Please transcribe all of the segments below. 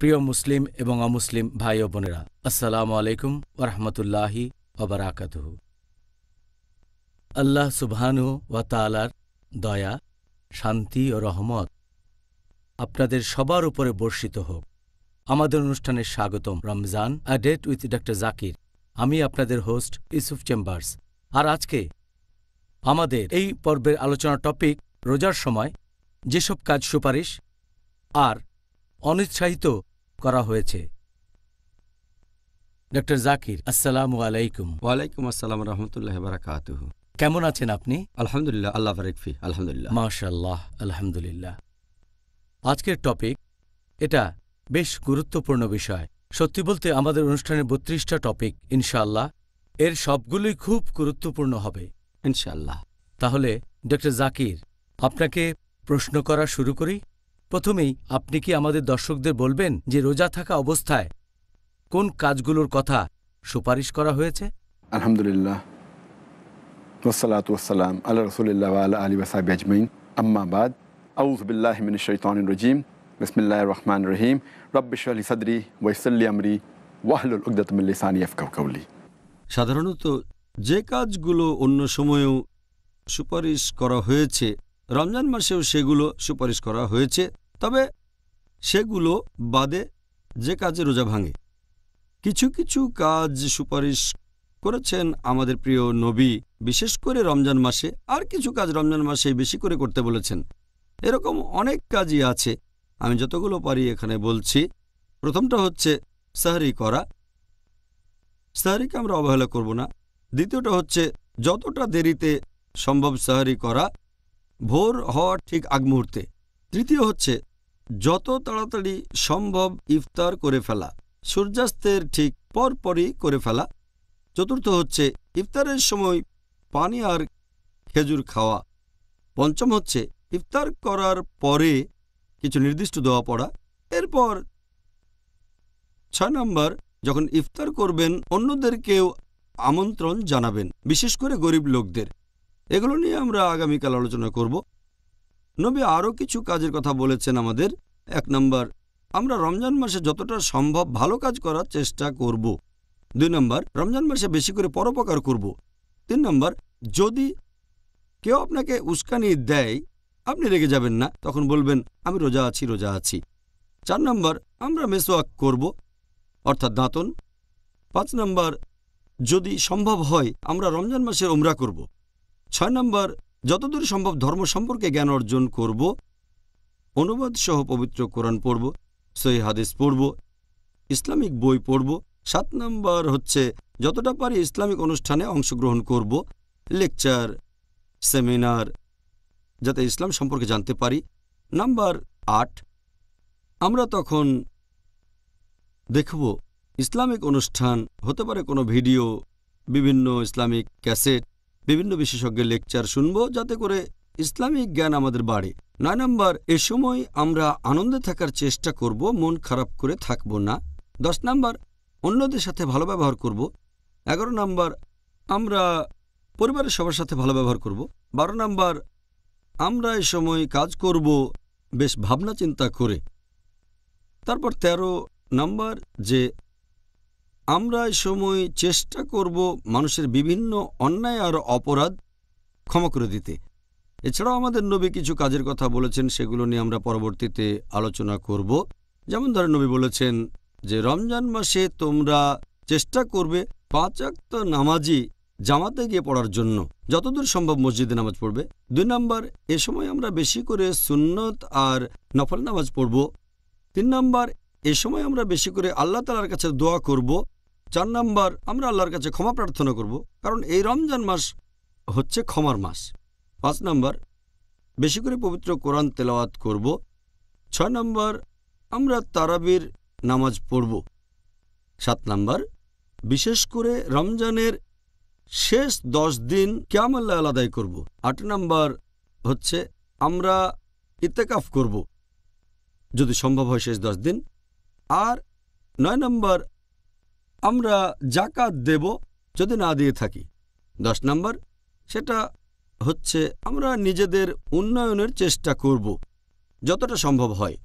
প্রিয় মুসলিম এবং অমুসলিম ভাই ও বোনেরা আসসালামু আলাইকুম ওরহমতুল্লাহি ওবরাকাত আল্লাহ সুবহানু ওয়া তালার দয়া শান্তি ও রহমত আপনাদের সবার উপরে বর্ষিত হোক আমাদের অনুষ্ঠানে স্বাগতম Ramzan a date with doctor Zakir আমি আপনাদের হোস্ট ইউসুফ চেম্বার্স আর আজকে আমাদের এই পর্বের আলোচনা টপিক রোজার সময় যেসব কাজ সুপারিশ আর অনুৎসাহিত করা হয়েছে ডক্টর জাকির আসসালাম আলাইকুম ওয়ালাইকুম আসসালাম রহমতুল্লাহ বারাকাত কেমন আছেন আপনি আলহামদুলিল্লাহ আল্লাহ ফারেকফি আলহামদুলিল্লাহ মাশাল্লাহ আলহামদুলিল্লাহ আজকের টপিক এটা বেশ গুরুত্বপূর্ণ বিষয় সত্যি বলতে আমাদের অনুষ্ঠানের বত্রিশটা টপিক ইনশাল্লাহ এর সবগুলোই খুব গুরুত্বপূর্ণ হবে ইনশাল্লাহ তাহলে ডক্টর জাকির আপনাকে প্রশ্ন করা শুরু করি প্রথমেই আপনি কি আমাদের দর্শকদের বলবেন যে রোজা থাকা অবস্থায় কোন কাজগুলোর কথা সুপারিশ করা হয়েছে আলহামদুলিল্লাহ ওসালাত ওসালাম আল্লাহ রসুলিল্লাহ আল্লাহ আলী ওসাহাব বেজমিন আম্মাবাদ আউজবিল্লাহমিন শৈতান রজিম বিসমিল্লাহ রহমান রহিম রব্বিশ আলী সাদরি ওয়াইসল্লি আমরি ওয়াহলুল উকদাতমিল্লিসানি আফকাউলি সাধারণত যে কাজগুলো অন্য সময়েও সুপারিশ করা হয়েছে রমজান মাসেও সেগুলো সুপারিশ করা হয়েছে তবে সেগুলো বাদে যে কাজে রোজা ভাঙে কিছু কিছু কাজ সুপারিশ করেছেন আমাদের প্রিয় নবী বিশেষ করে রমজান মাসে আর কিছু কাজ রমজান মাসে বেশি করে করতে বলেছেন এরকম অনেক কাজই আছে আমি যতগুলো পারি এখানে বলছি প্রথমটা হচ্ছে সাহারি করা সাহারিকে আমরা অবহেলা করব না দ্বিতীয়টা হচ্ছে যতটা দেরিতে সম্ভব সাহারি করা ভোর হওয়ার ঠিক আগ মুহূর্তে তৃতীয় হচ্ছে যত তাড়াতাড়ি সম্ভব ইফতার করে ফেলা সূর্যাস্তের ঠিক পরপরই করে ফেলা চতুর্থ হচ্ছে ইফতারের সময় পানি আর খেজুর খাওয়া পঞ্চম হচ্ছে ইফতার করার পরে কিছু নির্দিষ্ট দোয়া পড়া এরপর ছয় নম্বর যখন ইফতার করবেন অন্যদেরকেও আমন্ত্রণ জানাবেন বিশেষ করে গরিব লোকদের এগুলো নিয়ে আমরা আগামীকাল আলোচনা করব নবী আরও কিছু কাজের কথা বলেছেন আমাদের এক নম্বর আমরা রমজান মাসে যতটা সম্ভব ভালো কাজ করার চেষ্টা করব দুই নম্বর রমজান মাসে বেশি করে পরোপকার করব তিন নম্বর যদি কেউ আপনাকে উস্কানি দেয় আপনি রেগে যাবেন না তখন বলবেন আমি রোজা আছি রোজা আছি চার নম্বর আমরা মেসোয়াক করব অর্থাৎ দাঁতন পাঁচ নম্বর যদি সম্ভব হয় আমরা রমজান মাসে ওমরা করব ছয় নম্বর যতদূর সম্ভব ধর্ম সম্পর্কে জ্ঞান অর্জন করব অনুবাদ সহ পবিত্র কোরআন পড়ব সই হাদিস পড়ব ইসলামিক বই পড়ব সাত নম্বর হচ্ছে যতটা পারি ইসলামিক অনুষ্ঠানে অংশগ্রহণ করব লেকচার সেমিনার যাতে ইসলাম সম্পর্কে জানতে পারি নাম্বার আট আমরা তখন দেখব ইসলামিক অনুষ্ঠান হতে পারে কোনো ভিডিও বিভিন্ন ইসলামিক ক্যাসেট বিভিন্ন বিশেষজ্ঞের লেকচার শুনব যাতে করে ইসলামিক জ্ঞান আমাদের বাড়ে নয় নম্বর এ সময় আমরা আনন্দে থাকার চেষ্টা করব মন খারাপ করে থাকব না দশ নম্বর অন্যদের সাথে ভালো ব্যবহার করব এগারো নম্বর আমরা পরিবারের সবার সাথে ভালো ব্যবহার করব বারো নম্বর আমরা এ সময় কাজ করব বেশ ভাবনা চিন্তা করে তারপর ১৩ নম্বর যে আমরা এ সময় চেষ্টা করব মানুষের বিভিন্ন অন্যায় আর অপরাধ ক্ষমা করে দিতে এছাড়াও আমাদের নবী কিছু কাজের কথা বলেছেন সেগুলো নিয়ে আমরা পরবর্তীতে আলোচনা করব যেমন ধরেন নবী বলেছেন যে রমজান মাসে তোমরা চেষ্টা করবে পাঁচাক্ত নামাজি জামাতে গিয়ে পড়ার জন্য যতদূর সম্ভব মসজিদে নামাজ পড়বে দুই নম্বর এ সময় আমরা বেশি করে সুন্নত আর নফল নামাজ পড়ব তিন নম্বর এ সময় আমরা বেশি করে আল্লাহ তালার কাছে দোয়া করব চার নম্বর আমরা আল্লাহর কাছে ক্ষমা প্রার্থনা করব কারণ এই রমজান মাস হচ্ছে ক্ষমার মাস পাঁচ নম্বর বেশি করে পবিত্র কোরআন তেলাওয়াত করব ছয় নম্বর আমরা তারাবির নামাজ পড়ব সাত নম্বর বিশেষ করে রমজানের শেষ দশ দিন আল্লাহ আলাদাই করব। আট নম্বর হচ্ছে আমরা ইত্তেকাফ করব যদি সম্ভব হয় শেষ দশ দিন আর নয় নম্বর আমরা জাকাত দেব যদি না দিয়ে থাকি দশ নম্বর সেটা হচ্ছে আমরা নিজেদের উন্নয়নের চেষ্টা করব যতটা সম্ভব হয়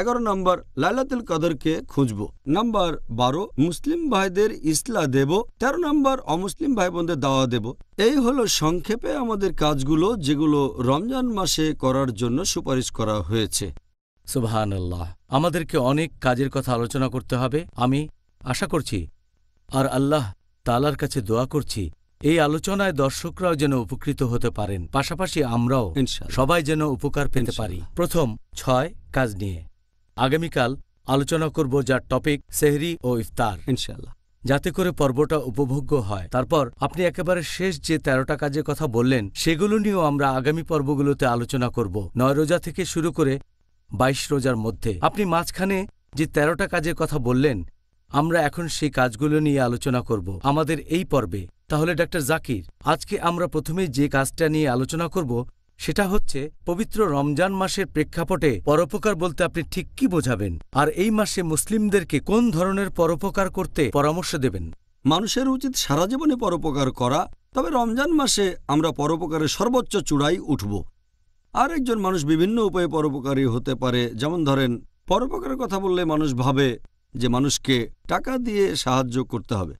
এগারো নম্বর লাইলাতুল কদরকে খুঁজব নাম্বার বারো মুসলিম ভাইদের ইসলা দেব ১৩ নম্বর অমুসলিম ভাই বোনদের দাওয়া দেব এই হল সংক্ষেপে আমাদের কাজগুলো যেগুলো রমজান মাসে করার জন্য সুপারিশ করা হয়েছে সুবাহ আমাদেরকে অনেক কাজের কথা আলোচনা করতে হবে আমি আশা করছি আর আল্লাহ তালার কাছে দোয়া করছি এই আলোচনায় দর্শকরাও যেন উপকৃত হতে পারেন পাশাপাশি আমরাও সবাই যেন উপকার পেতে পারি প্রথম ছয় কাজ নিয়ে আগামীকাল আলোচনা করব যার টপিক সেহরি ও ইফতার ইনশাল্লাহ যাতে করে পর্বটা উপভোগ্য হয় তারপর আপনি একেবারে শেষ যে তেরোটা কাজের কথা বললেন সেগুলো নিয়েও আমরা আগামী পর্বগুলোতে আলোচনা করব নয় রোজা থেকে শুরু করে বাইশ রোজার মধ্যে আপনি মাঝখানে যে তেরোটা কাজের কথা বললেন আমরা এখন সেই কাজগুলো নিয়ে আলোচনা করব আমাদের এই পর্বে তাহলে ডাক্তার জাকির আজকে আমরা প্রথমে যে কাজটা নিয়ে আলোচনা করব সেটা হচ্ছে পবিত্র রমজান মাসের প্রেক্ষাপটে পরোপকার বলতে আপনি ঠিক কি বোঝাবেন আর এই মাসে মুসলিমদেরকে কোন ধরনের পরোপকার করতে পরামর্শ দেবেন মানুষের উচিত সারা জীবনে পরোপকার করা তবে রমজান মাসে আমরা পরোপকারের সর্বোচ্চ চূড়াই উঠব আর একজন মানুষ বিভিন্ন উপায়ে পরোপকারী হতে পারে যেমন ধরেন পরোপকারের কথা বললে মানুষ ভাবে যে মানুষকে টাকা দিয়ে সাহায্য করতে হবে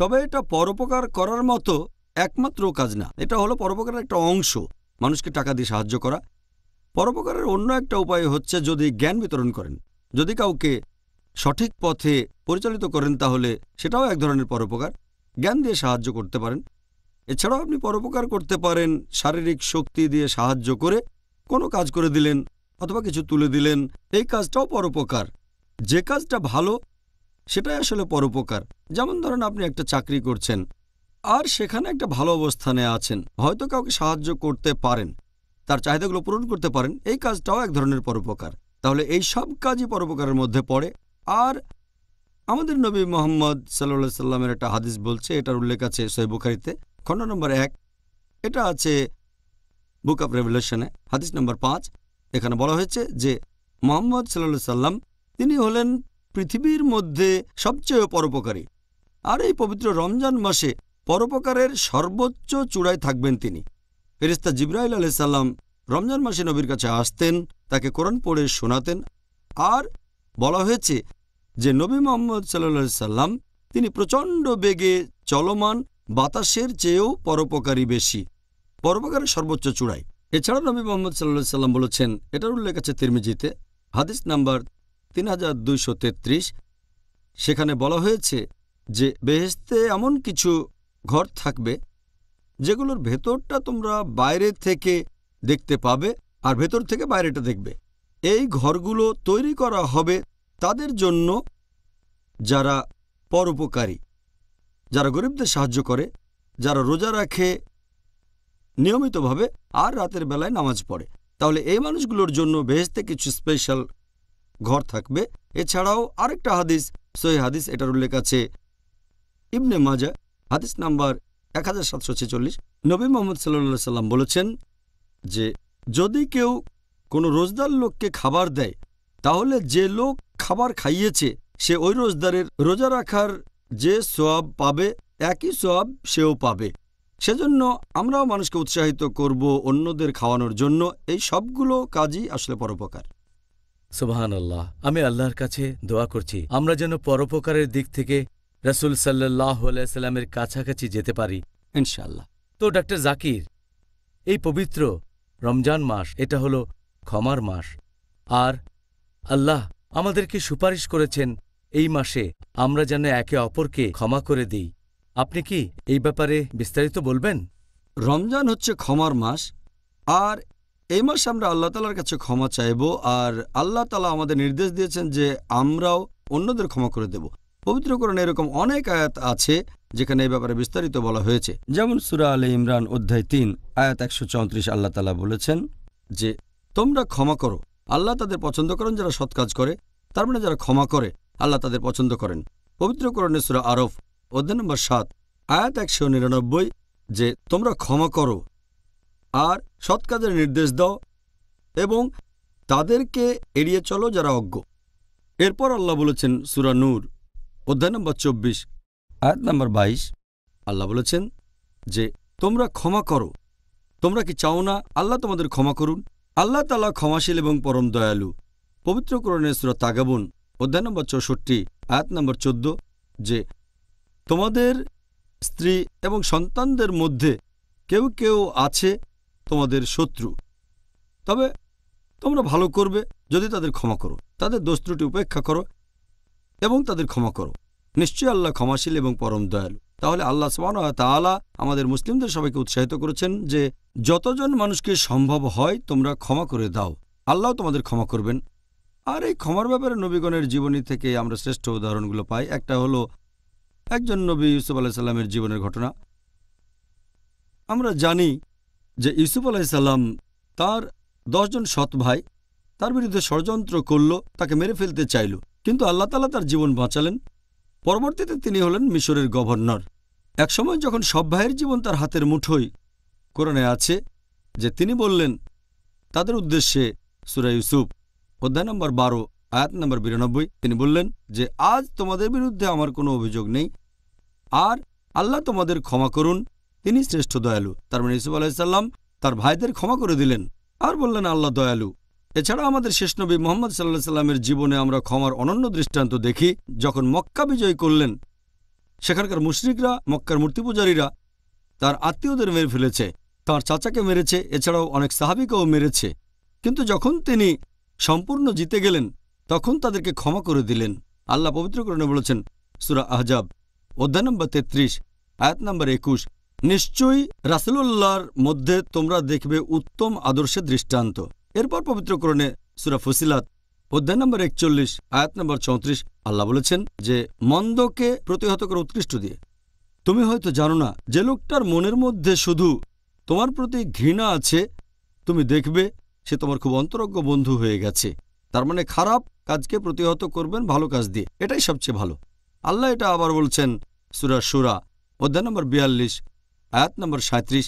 তবে এটা পরোপকার করার মতো একমাত্র কাজ না এটা হলো পরোপকারের একটা অংশ মানুষকে টাকা দিয়ে সাহায্য করা পরোপকারের অন্য একটা উপায় হচ্ছে যদি জ্ঞান বিতরণ করেন যদি কাউকে সঠিক পথে পরিচালিত করেন তাহলে সেটাও এক ধরনের পরোপকার জ্ঞান দিয়ে সাহায্য করতে পারেন এছাড়াও আপনি পরোপকার করতে পারেন শারীরিক শক্তি দিয়ে সাহায্য করে কোনো কাজ করে দিলেন অথবা কিছু তুলে দিলেন এই কাজটাও পরোপকার যে কাজটা ভালো সেটাই আসলে পরোপকার যেমন ধরেন আপনি একটা চাকরি করছেন আর সেখানে একটা ভালো অবস্থানে আছেন হয়তো কাউকে সাহায্য করতে পারেন তার চাহিদাগুলো পূরণ করতে পারেন এই কাজটাও এক ধরনের পরোপকার তাহলে এই সব কাজই পরোপকারের মধ্যে পড়ে আর আমাদের নবী মোহাম্মদ সাল্লা সাল্লামের একটা হাদিস বলছে এটার উল্লেখ আছে সৈবুখারিতে খণ্ড নম্বর এক এটা আছে বুক অফ রেভুলেশনে হাদিস নম্বর পাঁচ এখানে বলা হয়েছে যে মোহাম্মদ সাল্লা সাল্লাম তিনি হলেন পৃথিবীর মধ্যে সবচেয়ে পরোপকারী আর এই পবিত্র রমজান মাসে পরোপকারের সর্বোচ্চ চূড়ায় থাকবেন তিনি ফেরিস্তা জিব্রাইল আলাইসাল্লাম রমজান মাসে নবীর কাছে আসতেন তাকে কোরআন পড়ে শোনাতেন আর বলা হয়েছে যে নবী মোহাম্মদ সাল্লা সাল্লাম তিনি প্রচণ্ড বেগে চলমান বাতাসের চেয়েও পরোপকারী বেশি পরোপকারের সর্বোচ্চ চূড়ায় এছাড়া নবী মোহাম্মদ সাল্লা সাল্লাম বলেছেন এটার উল্লেখ আছে তিরমিজিতে হাদিস নাম্বার তিন সেখানে বলা হয়েছে যে বেহেস্তে এমন কিছু ঘর থাকবে যেগুলোর ভেতরটা তোমরা বাইরে থেকে দেখতে পাবে আর ভেতর থেকে বাইরেটা দেখবে এই ঘরগুলো তৈরি করা হবে তাদের জন্য যারা পরোপকারী যারা গরিবদের সাহায্য করে যারা রোজা রাখে নিয়মিতভাবে আর রাতের বেলায় নামাজ পড়ে তাহলে এই মানুষগুলোর জন্য বেহেস্তে কিছু স্পেশাল ঘর থাকবে এছাড়াও আরেকটা হাদিস সহি হাদিস এটার উল্লেখ আছে ইবনে মাজা হাদিস নাম্বার এক হাজার সাতশো ছেচল্লিশ নবী মোহাম্মদ সাল্লা সাল্লাম বলেছেন যে যদি কেউ কোনো রোজদার লোককে খাবার দেয় তাহলে যে লোক খাবার খাইয়েছে সে ওই রোজদারের রোজা রাখার যে সোয়াব পাবে একই সোয়াব সেও পাবে সেজন্য আমরাও মানুষকে উৎসাহিত করব অন্যদের খাওয়ানোর জন্য এই সবগুলো কাজই আসলে পরোপকার সুবাহান আল্লাহ আমি আল্লাহর কাছে দোয়া করছি আমরা যেন পরোপকারের দিক থেকে রসুল সাল্লাহ সাল্লামের কাছাকাছি যেতে পারি ইনশাল্লাহ তো ডাক্তার জাকির এই পবিত্র রমজান মাস এটা হলো ক্ষমার মাস আর আল্লাহ আমাদেরকে সুপারিশ করেছেন এই মাসে আমরা যেন একে অপরকে ক্ষমা করে দিই আপনি কি এই ব্যাপারে বিস্তারিত বলবেন রমজান হচ্ছে ক্ষমার মাস আর এই মাসে আমরা আল্লাহ তালার কাছে ক্ষমা চাইব আর আল্লাহ তালা আমাদের নির্দেশ দিয়েছেন যে আমরাও অন্যদের ক্ষমা করে দেব পবিত্রকরণে এরকম অনেক আয়াত আছে যেখানে এই ব্যাপারে বিস্তারিত বলা হয়েছে যেমন সুরা আলী ইমরান অধ্যায় তিন আয়াত একশো চৌত্রিশ আল্লাহ তালা বলেছেন যে তোমরা ক্ষমা করো আল্লাহ তাদের পছন্দ করেন যারা সৎ কাজ করে তার মানে যারা ক্ষমা করে আল্লাহ তাদের পছন্দ করেন পবিত্রকরণে সুরা আরফ অধ্যায় নম্বর সাত আয়াত একশো নিরানব্বই যে তোমরা ক্ষমা করো আর সৎ কাজের নির্দেশ দাও এবং তাদেরকে এড়িয়ে চলো যারা অজ্ঞ এরপর আল্লাহ বলেছেন সুরা নূর অধ্যায় নম্বর চব্বিশ আয়াত নম্বর বাইশ আল্লাহ বলেছেন যে তোমরা ক্ষমা করো তোমরা কি চাও না আল্লাহ তোমাদের ক্ষমা করুন আল্লাহ তালা ক্ষমাশীল এবং পরম দয়ালু পবিত্রকরণের সুরা তাগাবুন অধ্যায় নম্বর চৌষট্টি আয়াত নম্বর চোদ্দ যে তোমাদের স্ত্রী এবং সন্তানদের মধ্যে কেউ কেউ আছে তোমাদের শত্রু তবে তোমরা ভালো করবে যদি তাদের ক্ষমা করো তাদের দোষ উপেক্ষা করো এবং তাদের ক্ষমা করো নিশ্চয়ই আল্লাহ ক্ষমাশীল এবং পরম দয়ালু তাহলে আল্লাহ সবান তালা আমাদের মুসলিমদের সবাইকে উৎসাহিত করেছেন যে যতজন মানুষকে সম্ভব হয় তোমরা ক্ষমা করে দাও আল্লাহ তোমাদের ক্ষমা করবেন আর এই ক্ষমার ব্যাপারে নবীগণের জীবনী থেকে আমরা শ্রেষ্ঠ উদাহরণগুলো পাই একটা হলো একজন নবী ইউসুফ আলাহ সাল্লামের জীবনের ঘটনা আমরা জানি যে ইউসুফ আলাইসাল্লাম তার দশজন সৎ ভাই তার বিরুদ্ধে ষড়যন্ত্র করল তাকে মেরে ফেলতে চাইল কিন্তু আল্লাহ তালা তার জীবন বাঁচালেন পরবর্তীতে তিনি হলেন মিশরের গভর্নর একসময় যখন সব ভাইয়ের জীবন তার হাতের মুঠোই কোরআনে আছে যে তিনি বললেন তাদের উদ্দেশ্যে সুরা ইউসুফ অধ্যায় নম্বর বারো আয়াত নম্বর বিরানব্বই তিনি বললেন যে আজ তোমাদের বিরুদ্ধে আমার কোনো অভিযোগ নেই আর আল্লাহ তোমাদের ক্ষমা করুন তিনি শ্রেষ্ঠ দয়ালু তার মানে ইসুফ আলাইসাল্লাম তার ভাইদের ক্ষমা করে দিলেন আর বললেন আল্লাহ দয়ালু এছাড়া আমাদের শেষ নবী মোহাম্মদ সাল্লাহ সাল্লামের জীবনে আমরা ক্ষমার অনন্য দৃষ্টান্ত দেখি যখন মক্কা বিজয় করলেন সেখানকার মুশরিকরা মক্কার মূর্তি পূজারীরা তার আত্মীয়দের মেরে ফেলেছে তার চাচাকে মেরেছে এছাড়াও অনেক সাহাবিকেও মেরেছে কিন্তু যখন তিনি সম্পূর্ণ জিতে গেলেন তখন তাদেরকে ক্ষমা করে দিলেন আল্লাহ পবিত্রকরণে বলেছেন সুরা আহজাব অধ্যায় নম্বর তেত্রিশ আয়াত নম্বর একুশ নিশ্চয়ই রাসুল্লাহর মধ্যে তোমরা দেখবে উত্তম আদর্শের দৃষ্টান্ত এরপর পবিত্রকরণে সুরা ফুসিলাত অধ্যায় নম্বর একচল্লিশ আয়াত নম্বর চৌত্রিশ আল্লাহ বলেছেন যে মন্দকে প্রতিহত করে উৎকৃষ্ট দিয়ে তুমি হয়তো জানো না যে লোকটার মনের মধ্যে শুধু তোমার প্রতি ঘৃণা আছে তুমি দেখবে সে তোমার খুব অন্তরজ্ঞ বন্ধু হয়ে গেছে তার মানে খারাপ কাজকে প্রতিহত করবেন ভালো কাজ দিয়ে এটাই সবচেয়ে ভালো আল্লাহ এটা আবার বলছেন সুরা সুরা অধ্যায় নম্বর বিয়াল্লিশ আয়াত নম্বর সাঁত্রিশ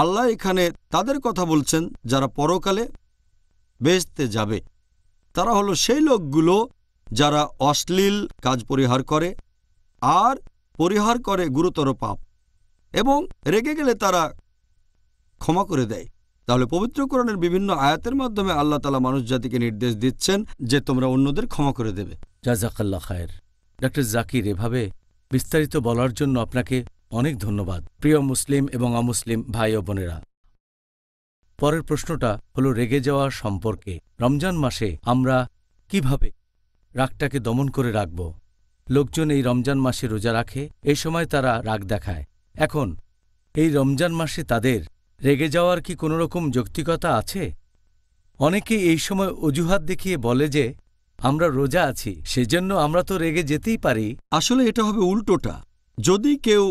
আল্লাহ এখানে তাদের কথা বলছেন যারা পরকালে বেসতে যাবে তারা হলো সেই লোকগুলো যারা অশ্লীল কাজ পরিহার করে আর পরিহার করে গুরুতর পাপ এবং রেগে গেলে তারা ক্ষমা করে দেয় তাহলে পবিত্রকরণের বিভিন্ন আয়াতের মাধ্যমে আল্লাহ তালা মানুষ জাতিকে নির্দেশ দিচ্ছেন যে তোমরা অন্যদের ক্ষমা করে দেবে জাজাকাল্লা খায়ের ডাক্তার জাকির এভাবে বিস্তারিত বলার জন্য আপনাকে অনেক ধন্যবাদ প্রিয় মুসলিম এবং অমুসলিম ভাই ও বোনেরা পরের প্রশ্নটা হলো রেগে যাওয়া সম্পর্কে রমজান মাসে আমরা কিভাবে রাগটাকে দমন করে রাখব লোকজন এই রমজান মাসে রোজা রাখে এই সময় তারা রাগ দেখায় এখন এই রমজান মাসে তাদের রেগে যাওয়ার কি কোনো রকম যৌক্তিকতা আছে অনেকে এই সময় অজুহাত দেখিয়ে বলে যে আমরা রোজা আছি সেজন্য আমরা তো রেগে যেতেই পারি আসলে এটা হবে উল্টোটা যদি কেউ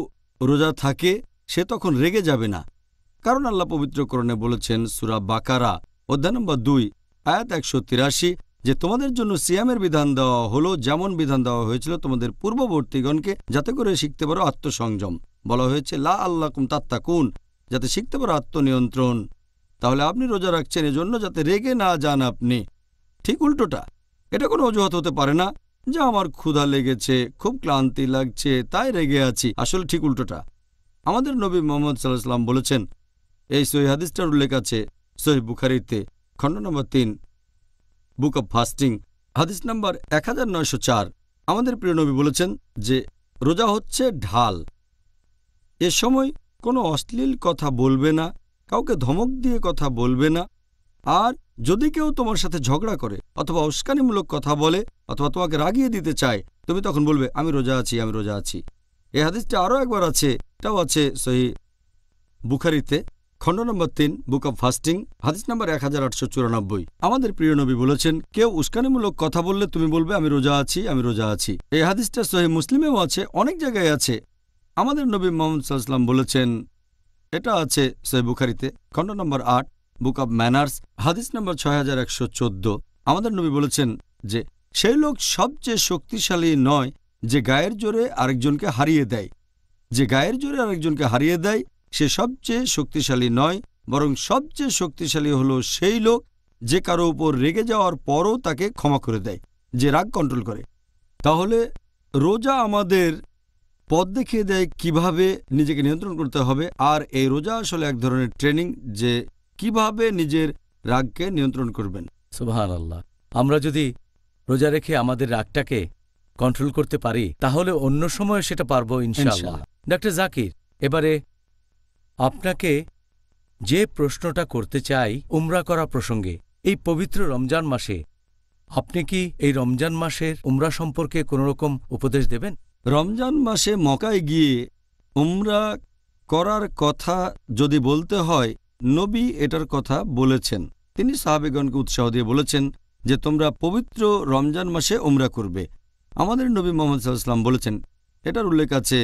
রোজা থাকে সে তখন রেগে যাবে না কারণ আল্লাহ পবিত্রকরণে বলেছেন সুরা বাকারা অধ্যায় নম্বর দুই আয়াত একশো তিরাশি যে তোমাদের জন্য সিয়ামের বিধান দেওয়া হলো যেমন বিধান দেওয়া হয়েছিল তোমাদের পূর্ববর্তীগণকে যাতে করে শিখতে পারো আত্মসংযম বলা হয়েছে লা আল্লাহ তাত্তা কুন যাতে শিখতে পারো আত্মনিয়ন্ত্রণ তাহলে আপনি রোজা রাখছেন এজন্য যাতে রেগে না যান আপনি ঠিক উল্টোটা এটা কোনো অজুহাত হতে পারে না যে আমার ক্ষুধা লেগেছে খুব ক্লান্তি লাগছে তাই রেগে আছি আসলে ঠিক উল্টোটা আমাদের নবী মোহাম্মদ সাল্লাহাম বলেছেন এই সহি হাদিসটার উল্লেখ আছে সহি বুখারিতে খণ্ড নম্বর তিন বুক অব ফাস্টিং হাদিস নম্বর এক আমাদের প্রিয় নবী বলেছেন যে রোজা হচ্ছে ঢাল এ সময় কোনো অশ্লীল কথা বলবে না কাউকে ধমক দিয়ে কথা বলবে না আর যদি কেউ তোমার সাথে ঝগড়া করে অথবা উস্কানিমূলক কথা বলে অথবা তোমাকে রাগিয়ে দিতে চায় তুমি তখন বলবে আমি রোজা আছি আমি রোজা আছি এ হাদিসটা আরও একবার আছে এটাও আছে সহি বুখারিতে খণ্ড নম্বর তিন বুক অব ফাস্টিং হাদিস নম্বর এক আমাদের প্রিয় নবী বলেছেন কেউ উস্কানিমূলক কথা বললে তুমি বলবে আমি রোজা আছি আমি রোজা আছি এই হাদিসটা সহি মুসলিমেও আছে অনেক জায়গায় আছে আমাদের নবী মোহাম্মদ সাল্লাম বলেছেন এটা আছে সহি বুখারিতে খণ্ড নম্বর আট বুক অব ম্যানার্স হাদিস নম্বর ছয় আমাদের নবী বলেছেন যে সেই লোক সবচেয়ে শক্তিশালী নয় যে গায়ের জোরে আরেকজনকে হারিয়ে দেয় যে গায়ের জোরে আরেকজনকে হারিয়ে দেয় সে সবচেয়ে শক্তিশালী নয় বরং সবচেয়ে শক্তিশালী হলো সেই লোক যে কারো উপর রেগে যাওয়ার পরও তাকে ক্ষমা করে দেয় যে রাগ কন্ট্রোল করে তাহলে রোজা আমাদের পথ দেখিয়ে দেয় কিভাবে নিজেকে নিয়ন্ত্রণ করতে হবে আর এই রোজা আসলে এক ধরনের ট্রেনিং যে কিভাবে নিজের রাগকে নিয়ন্ত্রণ করবেন সুবাহান আল্লাহ আমরা যদি রোজা রেখে আমাদের রাগটাকে কন্ট্রোল করতে পারি তাহলে অন্য সময়ে সেটা পারব ইনশাআল্লাহ ডাক্তার জাকির এবারে আপনাকে যে প্রশ্নটা করতে চাই উমরা করা প্রসঙ্গে এই পবিত্র রমজান মাসে আপনি কি এই রমজান মাসের উমরা সম্পর্কে কোনোরকম উপদেশ দেবেন রমজান মাসে মকায় গিয়ে উমরা করার কথা যদি বলতে হয় নবী এটার কথা বলেছেন তিনি সাহাবেগণকে উৎসাহ দিয়ে বলেছেন যে তোমরা পবিত্র রমজান মাসে ওমরা করবে আমাদের নবী মোহাম্মদ সাল্লাম বলেছেন এটার উল্লেখ আছে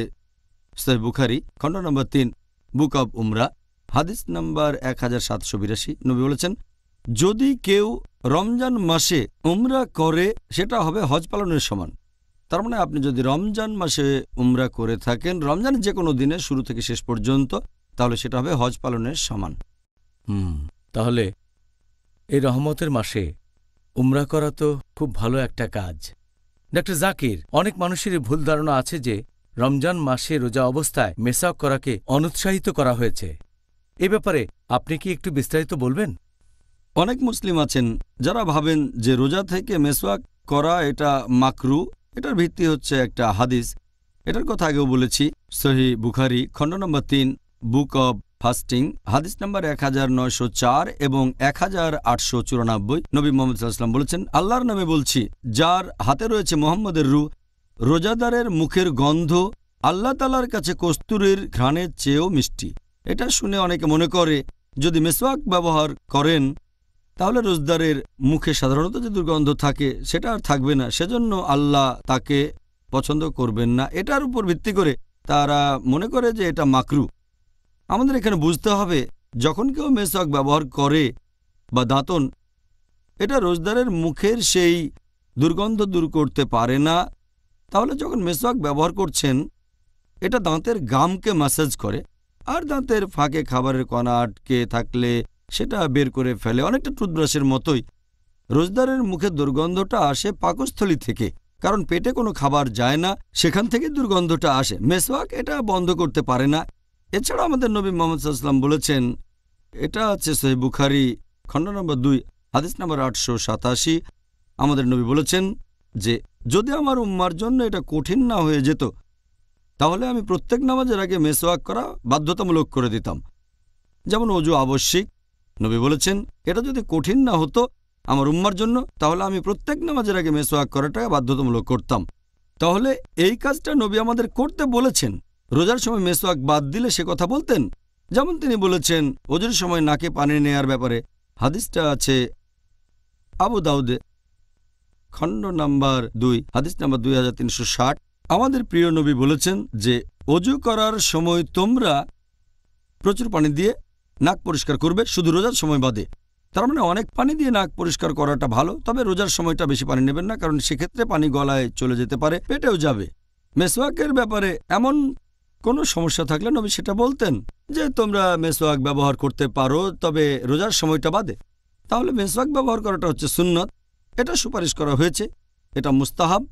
সাহেব বুখারি খণ্ড নম্বর তিন বুক অব উমরা হাদিস নম্বর এক হাজার সাতশো বিরাশি নবী বলেছেন যদি কেউ রমজান মাসে উমরা করে সেটা হবে হজ পালনের সমান তার মানে আপনি যদি রমজান মাসে উমরা করে থাকেন রমজানের যে কোনো দিনে শুরু থেকে শেষ পর্যন্ত তাহলে সেটা হবে হজ পালনের সমান হুম তাহলে এই রহমতের মাসে উমরা করা তো খুব ভালো একটা কাজ ডাক্তার জাকির অনেক মানুষেরই ভুল ধারণা আছে যে রমজান মাসে রোজা অবস্থায় মেসাক করাকে অনুৎসাহিত করা হয়েছে এ ব্যাপারে আপনি কি একটু বিস্তারিত বলবেন অনেক মুসলিম আছেন যারা ভাবেন যে রোজা থেকে মেসওয়াক করা এটা মাকরু এটার ভিত্তি হচ্ছে একটা হাদিস এটার কথা আগেও বলেছি সহি বুখারি খণ্ড নম্বর তিন বুক অব ফাস্টিং হাদিস নাম্বার এক হাজার নয়শো চার এবং এক হাজার আটশো চুরানব্বই নবী মোহাম্মদ সাল্লাম বলেছেন আল্লাহর নামে বলছি যার হাতে রয়েছে মোহাম্মদের রু রোজাদারের মুখের গন্ধ আল্লাহ তালার কাছে কস্তুরির ঘ্রাণের চেয়েও মিষ্টি এটা শুনে অনেকে মনে করে যদি মেসওয়াক ব্যবহার করেন তাহলে রোজদারের মুখে সাধারণত যে দুর্গন্ধ থাকে সেটা আর থাকবে না সেজন্য আল্লাহ তাকে পছন্দ করবেন না এটার উপর ভিত্তি করে তারা মনে করে যে এটা মাকরু আমাদের এখানে বুঝতে হবে যখন কেউ মেসওয়াক ব্যবহার করে বা দাঁতন এটা রোজদারের মুখের সেই দুর্গন্ধ দূর করতে পারে না তাহলে যখন মেসওয়াক ব্যবহার করছেন এটা দাঁতের গামকে ম্যাসাজ করে আর দাঁতের ফাঁকে খাবারের কণা আটকে থাকলে সেটা বের করে ফেলে অনেকটা টুথব্রাশের মতোই রোজদারের মুখে দুর্গন্ধটা আসে পাকস্থলী থেকে কারণ পেটে কোনো খাবার যায় না সেখান থেকে দুর্গন্ধটা আসে মেসওয়াক এটা বন্ধ করতে পারে না এছাড়া আমাদের নবী মোহাম্মদ সাল্লাম বলেছেন এটা আছে সোহেব বুখারি খণ্ড নম্বর দুই হাদিস নম্বর আটশো সাতাশি আমাদের নবী বলেছেন যে যদি আমার উম্মার জন্য এটা কঠিন না হয়ে যেত তাহলে আমি প্রত্যেক নামাজের আগে মেসওয়াক করা বাধ্যতামূলক করে দিতাম যেমন অজু আবশ্যিক নবী বলেছেন এটা যদি কঠিন না হতো আমার উম্মার জন্য তাহলে আমি প্রত্যেক নামাজের আগে মেসওয়াক করাটা বাধ্যতামূলক করতাম তাহলে এই কাজটা নবী আমাদের করতে বলেছেন রোজার সময় মেসোয়াক বাদ দিলে সে কথা বলতেন যেমন তিনি বলেছেন ওজুর সময় নাকে পানি নেয়ার ব্যাপারে হাদিসটা আছে আবু দাউদে খণ্ড নাম্বার দুই হাদিস নাম্বার দুই আমাদের প্রিয় নবী বলেছেন যে অজু করার সময় তোমরা প্রচুর পানি দিয়ে নাক পরিষ্কার করবে শুধু রোজার সময় বাদে তার মানে অনেক পানি দিয়ে নাক পরিষ্কার করাটা ভালো তবে রোজার সময়টা বেশি পানি নেবেন না কারণ সেক্ষেত্রে পানি গলায় চলে যেতে পারে পেটেও যাবে মেসওয়াকের ব্যাপারে এমন কোনো সমস্যা থাকলে নবী সেটা বলতেন যে তোমরা মেসওয়াক ব্যবহার করতে পারো তবে রোজার সময়টা বাদে তাহলে মেসোয়াক ব্যবহার করাটা হচ্ছে সুন্নত এটা সুপারিশ করা হয়েছে এটা মুস্তাহাব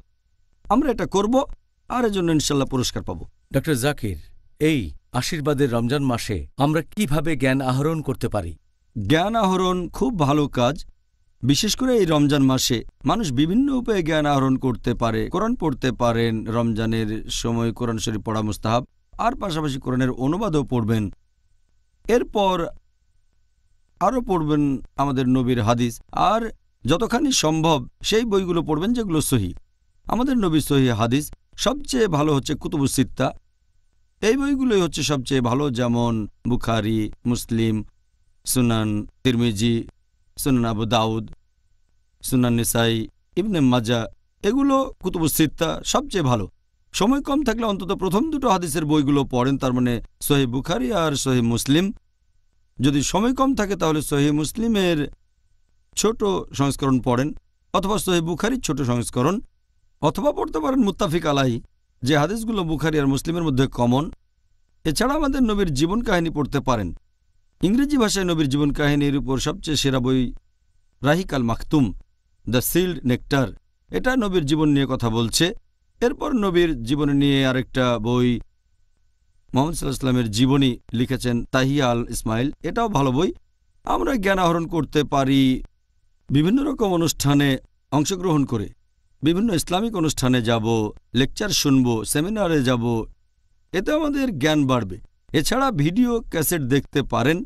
আমরা এটা করব আর এজন্য ইনশাল্লাহ পুরস্কার পাব ডক্টর জাকির এই আশীর্বাদের রমজান মাসে আমরা কিভাবে জ্ঞান আহরণ করতে পারি জ্ঞান আহরণ খুব ভালো কাজ বিশেষ করে এই রমজান মাসে মানুষ বিভিন্ন উপায়ে জ্ঞান আহরণ করতে পারে কোরআন পড়তে পারেন রমজানের সময় কোরআন শরীফ পড়া মুস্তাহাব আর পাশাপাশি কোরআনের অনুবাদও পড়বেন এরপর আরও পড়বেন আমাদের নবীর হাদিস আর যতখানি সম্ভব সেই বইগুলো পড়বেন যেগুলো সহি আমাদের নবীর সহি হাদিস সবচেয়ে ভালো হচ্ছে কুতুবুসিত্তা এই বইগুলোই হচ্ছে সবচেয়ে ভালো যেমন বুখারি মুসলিম সুনান তিরমিজি সুনান আবু দাউদ সুনান নিসাই ইবনে মাজা এগুলো কুতুবুসিত্তা সবচেয়ে ভালো সময় কম থাকলে অন্তত প্রথম দুটো হাদিসের বইগুলো পড়েন তার মানে সহি বুখারি আর সহি মুসলিম যদি সময় কম থাকে তাহলে সহি মুসলিমের ছোট সংস্করণ পড়েন অথবা সহি বুখারির ছোট সংস্করণ অথবা পড়তে পারেন মুত্তাফিক আলাই যে হাদিসগুলো বুখারি আর মুসলিমের মধ্যে কমন এছাড়া আমাদের নবীর জীবন কাহিনী পড়তে পারেন ইংরেজি ভাষায় নবীর জীবন কাহিনীর উপর সবচেয়ে সেরা বই Rahiqul Makhtum the sealed nectar এটা নবীর জীবন নিয়ে কথা বলছে এরপর নবীর জীবনী নিয়ে আরেকটা বই মোহাম্মদ সাল্লাহামের জীবনী লিখেছেন তাহিয়া আল ইসমাইল এটাও ভালো বই আমরা জ্ঞান আহরণ করতে পারি বিভিন্ন রকম অনুষ্ঠানে অংশগ্রহণ করে বিভিন্ন ইসলামিক অনুষ্ঠানে যাব লেকচার শুনব সেমিনারে যাব এতে আমাদের জ্ঞান বাড়বে এছাড়া ভিডিও ক্যাসেট দেখতে পারেন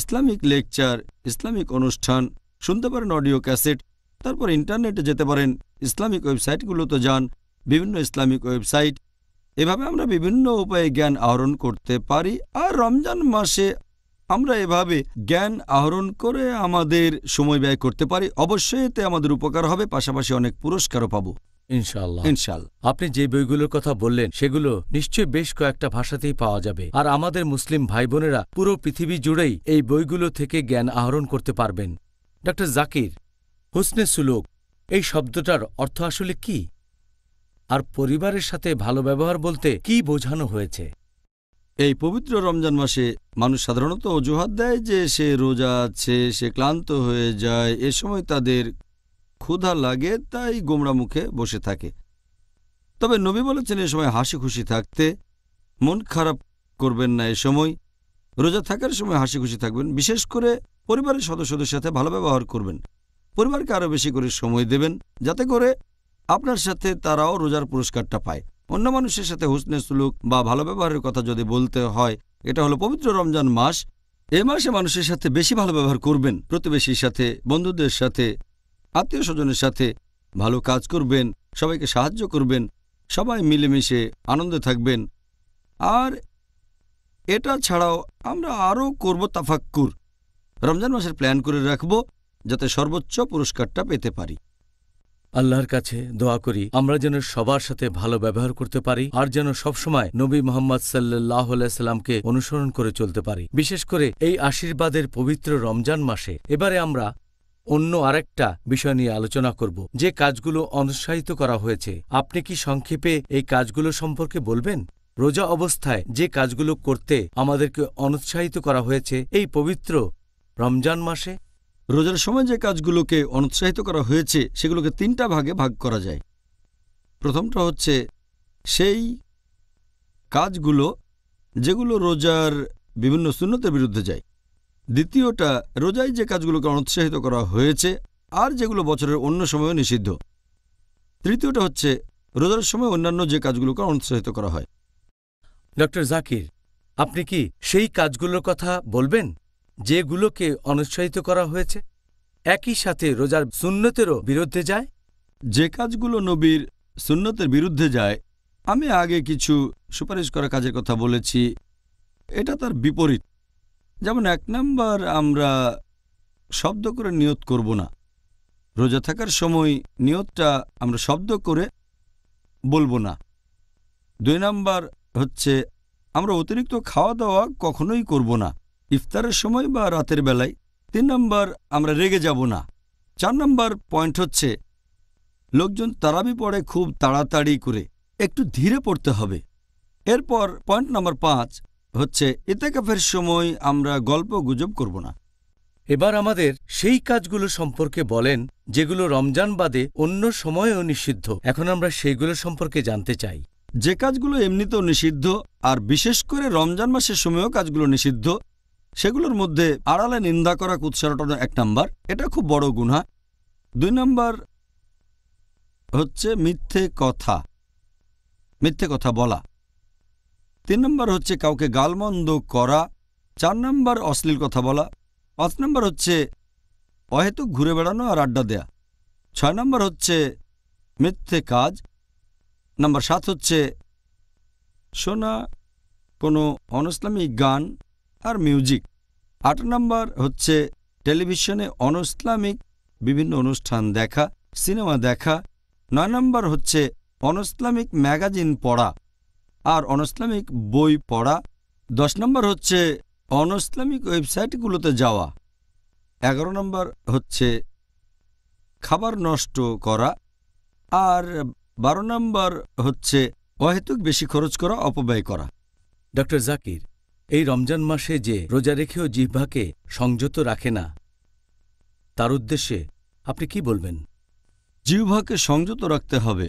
ইসলামিক লেকচার ইসলামিক অনুষ্ঠান শুনতে পারেন অডিও ক্যাসেট তারপর ইন্টারনেটে যেতে পারেন ইসলামিক ওয়েবসাইটগুলোতে যান বিভিন্ন ইসলামিক ওয়েবসাইট এভাবে আমরা বিভিন্ন উপায়ে জ্ঞান আহরণ করতে পারি আর রমজান মাসে আমরা এভাবে জ্ঞান আহরণ করে আমাদের সময় ব্যয় করতে পারি অবশ্যই এতে আমাদের উপকার হবে পাশাপাশি অনেক পুরস্কারও পাবো ইনশাল্লাহ ইনশাল্লাহ আপনি যে বইগুলোর কথা বললেন সেগুলো নিশ্চয়ই বেশ কয়েকটা ভাষাতেই পাওয়া যাবে আর আমাদের মুসলিম ভাই বোনেরা পুরো পৃথিবী জুড়েই এই বইগুলো থেকে জ্ঞান আহরণ করতে পারবেন ডক্টর জাকির হুসনে সুলুক এই শব্দটার অর্থ আসলে কি আর পরিবারের সাথে ভালো ব্যবহার বলতে কি বোঝানো হয়েছে এই পবিত্র রমজান মাসে মানুষ সাধারণত অজুহাত দেয় যে সে রোজা আছে সে ক্লান্ত হয়ে যায় এ সময় তাদের ক্ষুধা লাগে তাই গোমরা মুখে বসে থাকে তবে নবী বলেছেন এ সময় হাসি খুশি থাকতে মন খারাপ করবেন না এ সময় রোজা থাকার সময় হাসি খুশি থাকবেন বিশেষ করে পরিবারের সদস্যদের সাথে ভালো ব্যবহার করবেন পরিবারকে আরও বেশি করে সময় দেবেন যাতে করে আপনার সাথে তারাও রোজার পুরস্কারটা পায় অন্য মানুষের সাথে হুসনে সুলুক বা ভালো ব্যবহারের কথা যদি বলতে হয় এটা হলো পবিত্র রমজান মাস এ মাসে মানুষের সাথে বেশি ভালো ব্যবহার করবেন প্রতিবেশীর সাথে বন্ধুদের সাথে আত্মীয় স্বজনের সাথে ভালো কাজ করবেন সবাইকে সাহায্য করবেন সবাই মিলেমিশে আনন্দে থাকবেন আর এটা ছাড়াও আমরা আরও করব তাফাক্কুর রমজান মাসের প্ল্যান করে রাখব যাতে সর্বোচ্চ পুরস্কারটা পেতে পারি আল্লাহর কাছে দোয়া করি আমরা যেন সবার সাথে ভালো ব্যবহার করতে পারি আর যেন সবসময় নবী মোহাম্মদ সাল্লাহ সাল্লামকে অনুসরণ করে চলতে পারি বিশেষ করে এই আশীর্বাদের পবিত্র রমজান মাসে এবারে আমরা অন্য আরেকটা বিষয় নিয়ে আলোচনা করব যে কাজগুলো অনুৎসাহিত করা হয়েছে আপনি কি সংক্ষেপে এই কাজগুলো সম্পর্কে বলবেন রোজা অবস্থায় যে কাজগুলো করতে আমাদেরকে অনুৎসাহিত করা হয়েছে এই পবিত্র রমজান মাসে রোজার সময় যে কাজগুলোকে অনুৎসাহিত করা হয়েছে সেগুলোকে তিনটা ভাগে ভাগ করা যায় প্রথমটা হচ্ছে সেই কাজগুলো যেগুলো রোজার বিভিন্ন শূন্যতের বিরুদ্ধে যায় দ্বিতীয়টা রোজায় যে কাজগুলোকে অনুৎসাহিত করা হয়েছে আর যেগুলো বছরের অন্য সময়ও নিষিদ্ধ তৃতীয়টা হচ্ছে রোজার সময় অন্যান্য যে কাজগুলোকে অনুৎসাহিত করা হয় ডক্টর জাকির আপনি কি সেই কাজগুলোর কথা বলবেন যেগুলোকে অনুৎসাহিত করা হয়েছে একই সাথে রোজার সুন্নতেরও বিরুদ্ধে যায় যে কাজগুলো নবীর সুন্নতের বিরুদ্ধে যায় আমি আগে কিছু সুপারিশ করা কাজের কথা বলেছি এটা তার বিপরীত যেমন এক নম্বর আমরা শব্দ করে নিয়ত করব না রোজা থাকার সময় নিয়তটা আমরা শব্দ করে বলবো না দুই নাম্বার হচ্ছে আমরা অতিরিক্ত খাওয়া দাওয়া কখনোই করব না ইফতারের সময় বা রাতের বেলায় তিন নম্বর আমরা রেগে যাব না চার নম্বর পয়েন্ট হচ্ছে লোকজন তারাবি পড়ে খুব তাড়াতাড়ি করে একটু ধীরে পড়তে হবে এরপর পয়েন্ট নম্বর পাঁচ হচ্ছে ইতেকাফের সময় আমরা গল্প গুজব করব না এবার আমাদের সেই কাজগুলো সম্পর্কে বলেন যেগুলো রমজান বাদে অন্য সময়েও নিষিদ্ধ এখন আমরা সেইগুলো সম্পর্কে জানতে চাই যে কাজগুলো এমনিতেও নিষিদ্ধ আর বিশেষ করে রমজান মাসের সময়ও কাজগুলো নিষিদ্ধ সেগুলোর মধ্যে আড়ালে নিন্দা করা কুৎসারটন এক নাম্বার এটা খুব বড় গুণা দুই নাম্বার হচ্ছে মিথ্যে কথা মিথ্যে কথা বলা তিন নম্বর হচ্ছে কাউকে গালমন্দ করা চার নম্বর অশ্লীল কথা বলা পাঁচ নম্বর হচ্ছে অহেতুক ঘুরে বেড়ানো আর আড্ডা দেয়া ছয় নম্বর হচ্ছে মিথ্যে কাজ নম্বর সাত হচ্ছে শোনা কোনো অনসলামিক গান আর মিউজিক আট নম্বর হচ্ছে টেলিভিশনে অনইসলামিক বিভিন্ন অনুষ্ঠান দেখা সিনেমা দেখা নয় নম্বর হচ্ছে অনইসলামিক ম্যাগাজিন পড়া আর অনইসলামিক বই পড়া দশ নম্বর হচ্ছে অনইসলামিক ওয়েবসাইটগুলোতে যাওয়া এগারো নম্বর হচ্ছে খাবার নষ্ট করা আর বারো নম্বর হচ্ছে অহেতুক বেশি খরচ করা অপব্যয় করা ডক্টর জাকির এই রমজান মাসে যে রোজা রেখেও জিহ্বাকে সংযত রাখে না তার উদ্দেশ্যে আপনি কি বলবেন জিহ্বাকে সংযত রাখতে হবে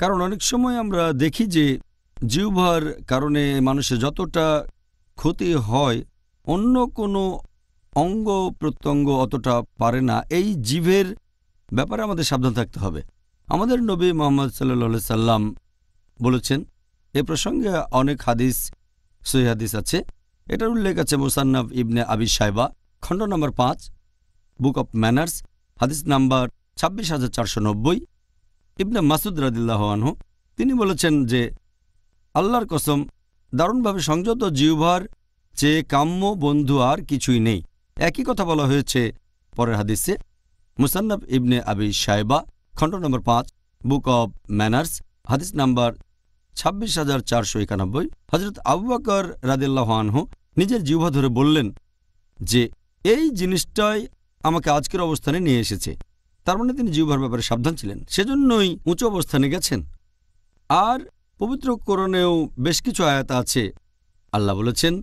কারণ অনেক সময় আমরা দেখি যে জিহ্বার কারণে মানুষের যতটা ক্ষতি হয় অন্য কোনো অঙ্গ প্রত্যঙ্গ অতটা পারে না এই জীবের ব্যাপারে আমাদের সাবধান থাকতে হবে আমাদের নবী মোহাম্মদ সাল্লা সাল্লাম বলেছেন এ প্রসঙ্গে অনেক হাদিস সৈহাদিস আছে এটার উল্লেখ আছে মোসান্নাফ ইবনে আবি সাহেবা খণ্ড নম্বর পাঁচ বুক অব ম্যানার্স হাদিস নাম্বার ছাব্বিশ হাজার চারশো নব্বই ইবনে মাসুদ রাদিল্লাহ তিনি বলেছেন যে আল্লাহর কসম দারুণভাবে সংযত জিউভার চেয়ে কাম্য বন্ধু আর কিছুই নেই একই কথা বলা হয়েছে পরের হাদিসে মুসান্নাফ ইবনে আবি সাহেবা খণ্ড নম্বর পাঁচ বুক অব ম্যানার্স হাদিস নাম্বার ছাব্বিশ হাজার চারশো একানব্বই হজরত আবু বাকর রাদিল্লাহ নিজের জিহ্বা ধরে বললেন যে এই জিনিসটাই আমাকে আজকের অবস্থানে নিয়ে এসেছে তার মানে তিনি জিহ্বার ব্যাপারে সাবধান ছিলেন সেজন্যই উঁচু অবস্থানে গেছেন আর পবিত্র করণেও বেশ কিছু আয়াত আছে আল্লাহ বলেছেন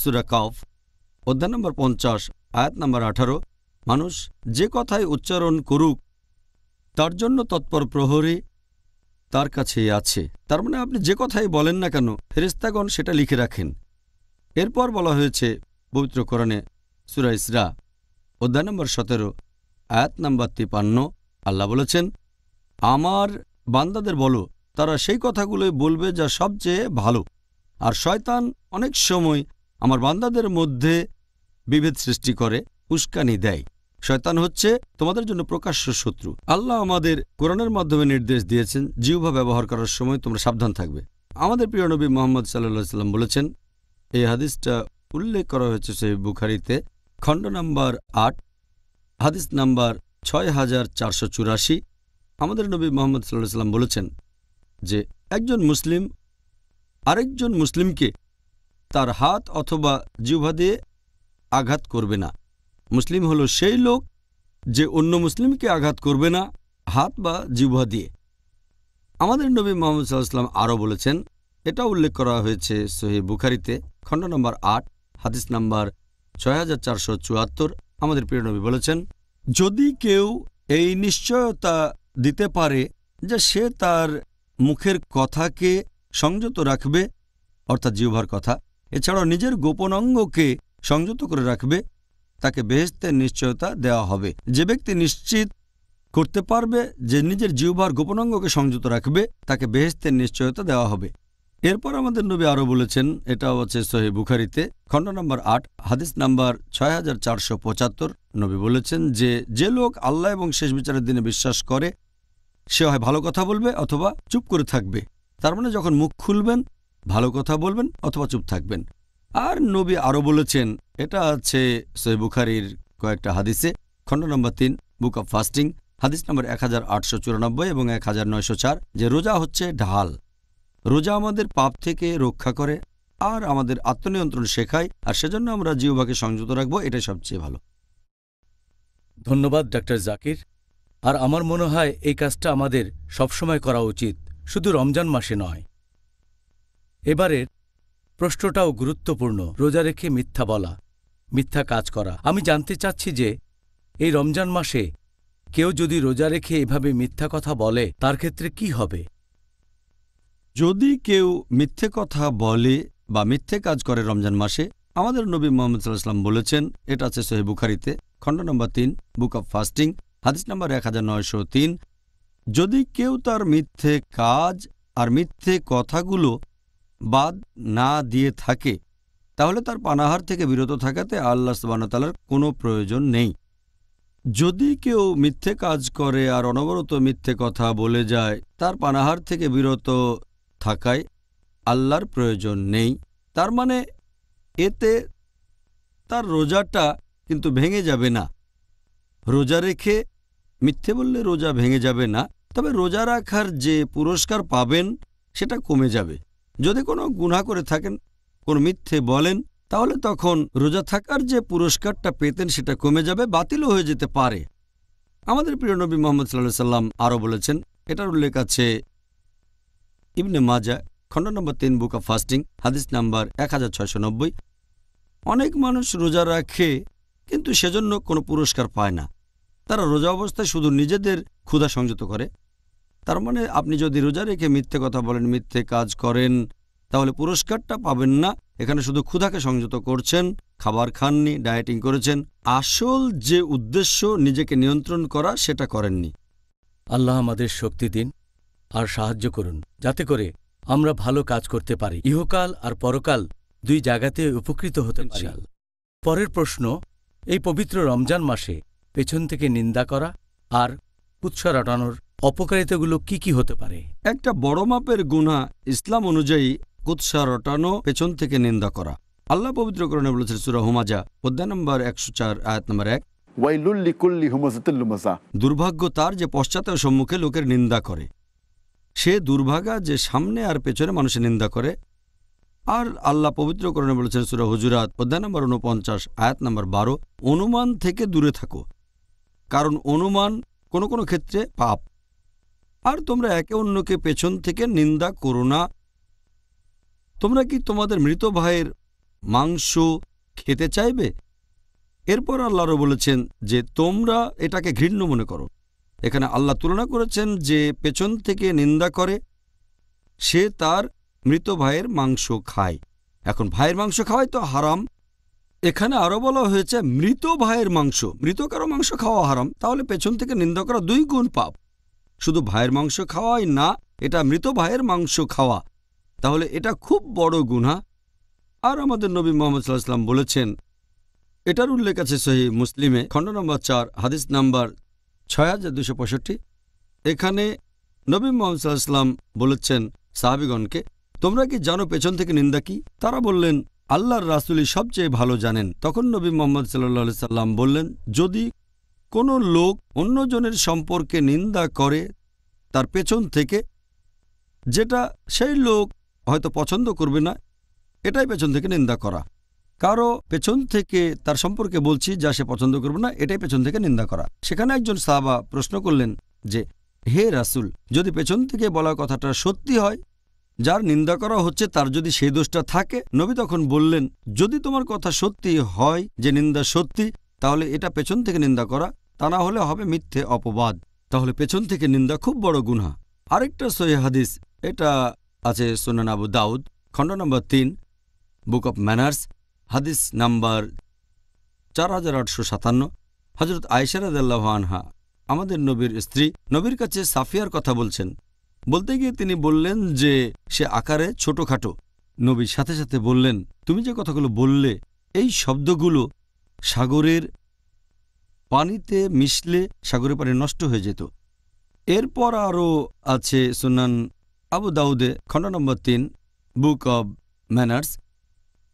সুরা কাফ অধ্যায় নম্বর পঞ্চাশ আয়াত নম্বর আঠারো মানুষ যে কথায় উচ্চারণ করুক তার জন্য তৎপর প্রহরী তার কাছে আছে তার মানে আপনি যে কথাই বলেন না কেন ফেরিস্তাগণ সেটা লিখে রাখেন এরপর বলা হয়েছে পবিত্রকরণে সুরা ইসরা অধ্যায় নম্বর সতেরো আয়াত নম্বর তিপান্ন আল্লাহ বলেছেন আমার বান্দাদের বলো তারা সেই কথাগুলোই বলবে যা সবচেয়ে ভালো আর শয়তান অনেক সময় আমার বান্দাদের মধ্যে বিভেদ সৃষ্টি করে উস্কানি দেয় শয়তান হচ্ছে তোমাদের জন্য প্রকাশ্য শত্রু আল্লাহ আমাদের কোরআনের মাধ্যমে নির্দেশ দিয়েছেন জিউভা ব্যবহার করার সময় তোমরা সাবধান থাকবে আমাদের প্রিয় নবী মোহাম্মদ সাল্লা সাল্লাম বলেছেন এই হাদিসটা উল্লেখ করা হয়েছে সেই বুখারিতে খণ্ড নাম্বার আট হাদিস নাম্বার ছয় হাজার চারশো চুরাশি আমাদের নবী মোহাম্মদ সাল্লাহ সাল্লাম বলেছেন যে একজন মুসলিম আরেকজন মুসলিমকে তার হাত অথবা জিহ্বা দিয়ে আঘাত করবে না মুসলিম হলো সেই লোক যে অন্য মুসলিমকে আঘাত করবে না হাত বা জিহ্বা দিয়ে আমাদের নবী মোহাম্মদ সাল্লাম আরও বলেছেন এটা উল্লেখ করা হয়েছে সোহে বুখারিতে খণ্ড নম্বর আট হাদিস নম্বর ছয় আমাদের প্রিয় নবী বলেছেন যদি কেউ এই নিশ্চয়তা দিতে পারে যে সে তার মুখের কথাকে সংযত রাখবে অর্থাৎ জিহ্বার কথা এছাড়াও নিজের গোপন অঙ্গকে সংযত করে রাখবে তাকে বেহেস্তের নিশ্চয়তা দেওয়া হবে যে ব্যক্তি নিশ্চিত করতে পারবে যে নিজের জিহ্বার গোপনাঙ্গকে সংযত রাখবে তাকে বেহেস্তের নিশ্চয়তা দেওয়া হবে এরপর আমাদের নবী আরও বলেছেন এটাও আছে সহি বুখারিতে খণ্ড নম্বর আট হাদিস নাম্বার ছয় নবী বলেছেন যে যে লোক আল্লাহ এবং শেষ বিচারের দিনে বিশ্বাস করে সে হয় ভালো কথা বলবে অথবা চুপ করে থাকবে তার মানে যখন মুখ খুলবেন ভালো কথা বলবেন অথবা চুপ থাকবেন আর নবী আরও বলেছেন এটা আছে সৈ বুখারির কয়েকটা হাদিসে খণ্ড নম্বর তিন বুক অব ফাস্টিং হাদিস নম্বর এক এবং এক যে রোজা হচ্ছে ঢাল রোজা আমাদের পাপ থেকে রক্ষা করে আর আমাদের আত্মনিয়ন্ত্রণ শেখায় আর সেজন্য আমরা জিওভাকে সংযত রাখবো এটাই সবচেয়ে ভালো ধন্যবাদ ডাক্তার জাকির আর আমার মনে হয় এই কাজটা আমাদের সবসময় করা উচিত শুধু রমজান মাসে নয় এবারের প্রশ্নটাও গুরুত্বপূর্ণ রোজা রেখে মিথ্যা বলা মিথ্যা কাজ করা আমি জানতে চাচ্ছি যে এই রমজান মাসে কেউ যদি রোজা রেখে এভাবে মিথ্যা কথা বলে তার ক্ষেত্রে কি হবে যদি কেউ মিথ্যে কথা বলে বা মিথ্যে কাজ করে রমজান মাসে আমাদের নবী মোহাম্মদ সাল্লাহাম বলেছেন এটা আছে সোহেব বুখারিতে খণ্ড নম্বর তিন বুক অব ফাস্টিং হাদিস নম্বর এক যদি কেউ তার মিথ্যে কাজ আর মিথ্যে কথাগুলো বাদ না দিয়ে থাকে তাহলে তার পানাহার থেকে বিরত থাকাতে আল্লাহ সবানতালার কোনো প্রয়োজন নেই যদি কেউ মিথ্যে কাজ করে আর অনবরত মিথ্যে কথা বলে যায় তার পানাহার থেকে বিরত থাকায় আল্লাহর প্রয়োজন নেই তার মানে এতে তার রোজাটা কিন্তু ভেঙে যাবে না রোজা রেখে মিথ্যে বললে রোজা ভেঙে যাবে না তবে রোজা রাখার যে পুরস্কার পাবেন সেটা কমে যাবে যদি কোনো গুণা করে থাকেন কোনো মিথ্যে বলেন তাহলে তখন রোজা থাকার যে পুরস্কারটা পেতেন সেটা কমে যাবে বাতিলও হয়ে যেতে পারে আমাদের প্রিয় নবী মোহাম্মদ সাল্লাহ সাল্লাম আরও বলেছেন এটার উল্লেখ আছে ইবনে মাজা খণ্ড নম্বর তিন বুক অফ ফাস্টিং হাদিস নাম্বার এক অনেক মানুষ রোজা রাখে কিন্তু সেজন্য কোনো পুরস্কার পায় না তারা রোজা অবস্থায় শুধু নিজেদের ক্ষুধা সংযত করে তার মানে আপনি যদি রোজা রেখে মিথ্যে কথা বলেন মিথ্যে কাজ করেন তাহলে পুরস্কারটা পাবেন না এখানে শুধু ক্ষুধাকে সংযত করছেন খাবার খাননি ডায়েটিং করেছেন আসল যে উদ্দেশ্য নিজেকে নিয়ন্ত্রণ করা সেটা করেননি আল্লাহ আমাদের শক্তি দিন আর সাহায্য করুন যাতে করে আমরা ভালো কাজ করতে পারি ইহকাল আর পরকাল দুই জায়গাতে উপকৃত হতে পারি পরের প্রশ্ন এই পবিত্র রমজান মাসে পেছন থেকে নিন্দা করা আর উৎসরাটানোর অপকারিতাগুলো কি কি হতে পারে একটা বড় মাপের গুণা ইসলাম অনুযায়ী কুৎসা রটানো পেছন থেকে নিন্দা করা আল্লাহ পবিত্রকরণে বলেছেন সুরা হুমাজা অধ্যায় নম্বর একশো চার আয়াত নম্বর এক দুর্ভাগ্য তার যে পশ্চাতে সম্মুখে লোকের নিন্দা করে সে দুর্ভাগা যে সামনে আর পেছনে মানুষের নিন্দা করে আর আল্লাহ পবিত্রকরণে বলেছেন সুরা হুজুরাত অধ্যায় নম্বর উনপঞ্চাশ আয়াত নম্বর বারো অনুমান থেকে দূরে থাকো কারণ অনুমান কোনো কোনো ক্ষেত্রে পাপ আর তোমরা একে অন্যকে পেছন থেকে নিন্দা করো না তোমরা কি তোমাদের মৃত ভাইয়ের মাংস খেতে চাইবে এরপর আল্লাহরও বলেছেন যে তোমরা এটাকে ঘৃণ্য মনে করো এখানে আল্লাহ তুলনা করেছেন যে পেছন থেকে নিন্দা করে সে তার মৃত ভাইয়ের মাংস খায় এখন ভাইয়ের মাংস খাওয়াই তো হারাম এখানে আরও বলা হয়েছে মৃত ভাইয়ের মাংস মৃত কারো মাংস খাওয়া হারাম তাহলে পেছন থেকে নিন্দা করা দুই গুণ পাপ শুধু ভাইয়ের মাংস খাওয়াই না এটা মৃত ভাইয়ের মাংস খাওয়া তাহলে এটা খুব বড় গুণা আর আমাদের নবী মোহাম্মদ সাল্লাহাম বলেছেন এটার উল্লেখ আছে সহি মুসলিমে খণ্ড নম্বর চার হাদিস নাম্বার ছয় হাজার দুশো পঁয়ষট্টি এখানে নবী মোহাম্মদ সাল্লাহাম বলেছেন সাহাবিগণকে তোমরা কি জানো পেছন থেকে নিন্দা কি তারা বললেন আল্লাহর রাসুলি সবচেয়ে ভালো জানেন তখন নবী মোহাম্মদ সাল্লাহ সাল্লাম বললেন যদি কোনো লোক অন্যজনের সম্পর্কে নিন্দা করে তার পেছন থেকে যেটা সেই লোক হয়তো পছন্দ করবে না এটাই পেছন থেকে নিন্দা করা কারো পেছন থেকে তার সম্পর্কে বলছি যা সে পছন্দ করবে না এটাই পেছন থেকে নিন্দা করা সেখানে একজন সাহাবা প্রশ্ন করলেন যে হে রাসুল যদি পেছন থেকে বলা কথাটা সত্যি হয় যার নিন্দা করা হচ্ছে তার যদি সেই দোষটা থাকে নবী তখন বললেন যদি তোমার কথা সত্যি হয় যে নিন্দা সত্যি তাহলে এটা পেছন থেকে নিন্দা করা তা না হলে হবে মিথ্যে অপবাদ তাহলে পেছন থেকে নিন্দা খুব বড় গুনা আরেকটা সহি হাদিস এটা আছে সোনান আবু দাউদ খণ্ড নম্বর তিন বুক অব ম্যানার্স হাদিস নাম্বার চার হাজার আটশো সাতান্ন হজরত আয়সারাদাল্লাহ আনহা আমাদের নবীর স্ত্রী নবীর কাছে সাফিয়ার কথা বলছেন বলতে গিয়ে তিনি বললেন যে সে আকারে ছোটখাটো নবীর সাথে সাথে বললেন তুমি যে কথাগুলো বললে এই শব্দগুলো সাগরের পানিতে মিশলে সাগরে পানি নষ্ট হয়ে যেত এরপর আরও আছে সুনান আবু দাউদে খণ্ড নম্বর তিন বুক অব ম্যানার্স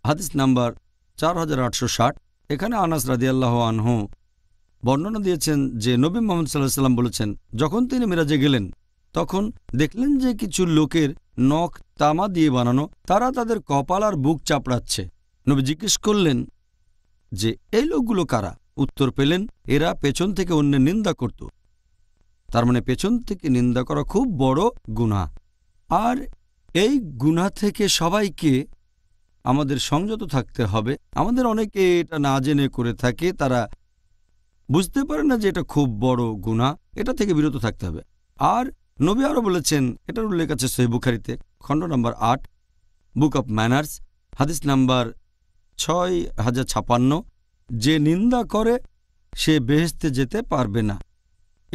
হাদিস নাম্বার চার হাজার আটশো ষাট এখানে আনাস রাদিয়াল্লাহ আনহু বর্ণনা দিয়েছেন যে নবী মোহাম্মদ সাল্লাহ সাল্লাম বলেছেন যখন তিনি মিরাজে গেলেন তখন দেখলেন যে কিছু লোকের নখ তামা দিয়ে বানানো তারা তাদের কপাল আর বুক চাপড়াচ্ছে নবী জিজ্ঞেস করলেন যে এই লোকগুলো কারা উত্তর পেলেন এরা পেছন থেকে অন্যের নিন্দা করত তার মানে পেছন থেকে নিন্দা করা খুব বড় গুণা আর এই গুণা থেকে সবাইকে আমাদের সংযত থাকতে হবে আমাদের অনেকে এটা না জেনে করে থাকে তারা বুঝতে পারে না যে এটা খুব বড় গুণা এটা থেকে বিরত থাকতে হবে আর নবী আরও বলেছেন এটার উল্লেখ আছে সহিবুখারিতে খণ্ড নম্বর আট বুক অব ম্যানার্স হাদিস নাম্বার ছয় হাজার ছাপান্ন যে নিন্দা করে সে বেহেস্তে যেতে পারবে না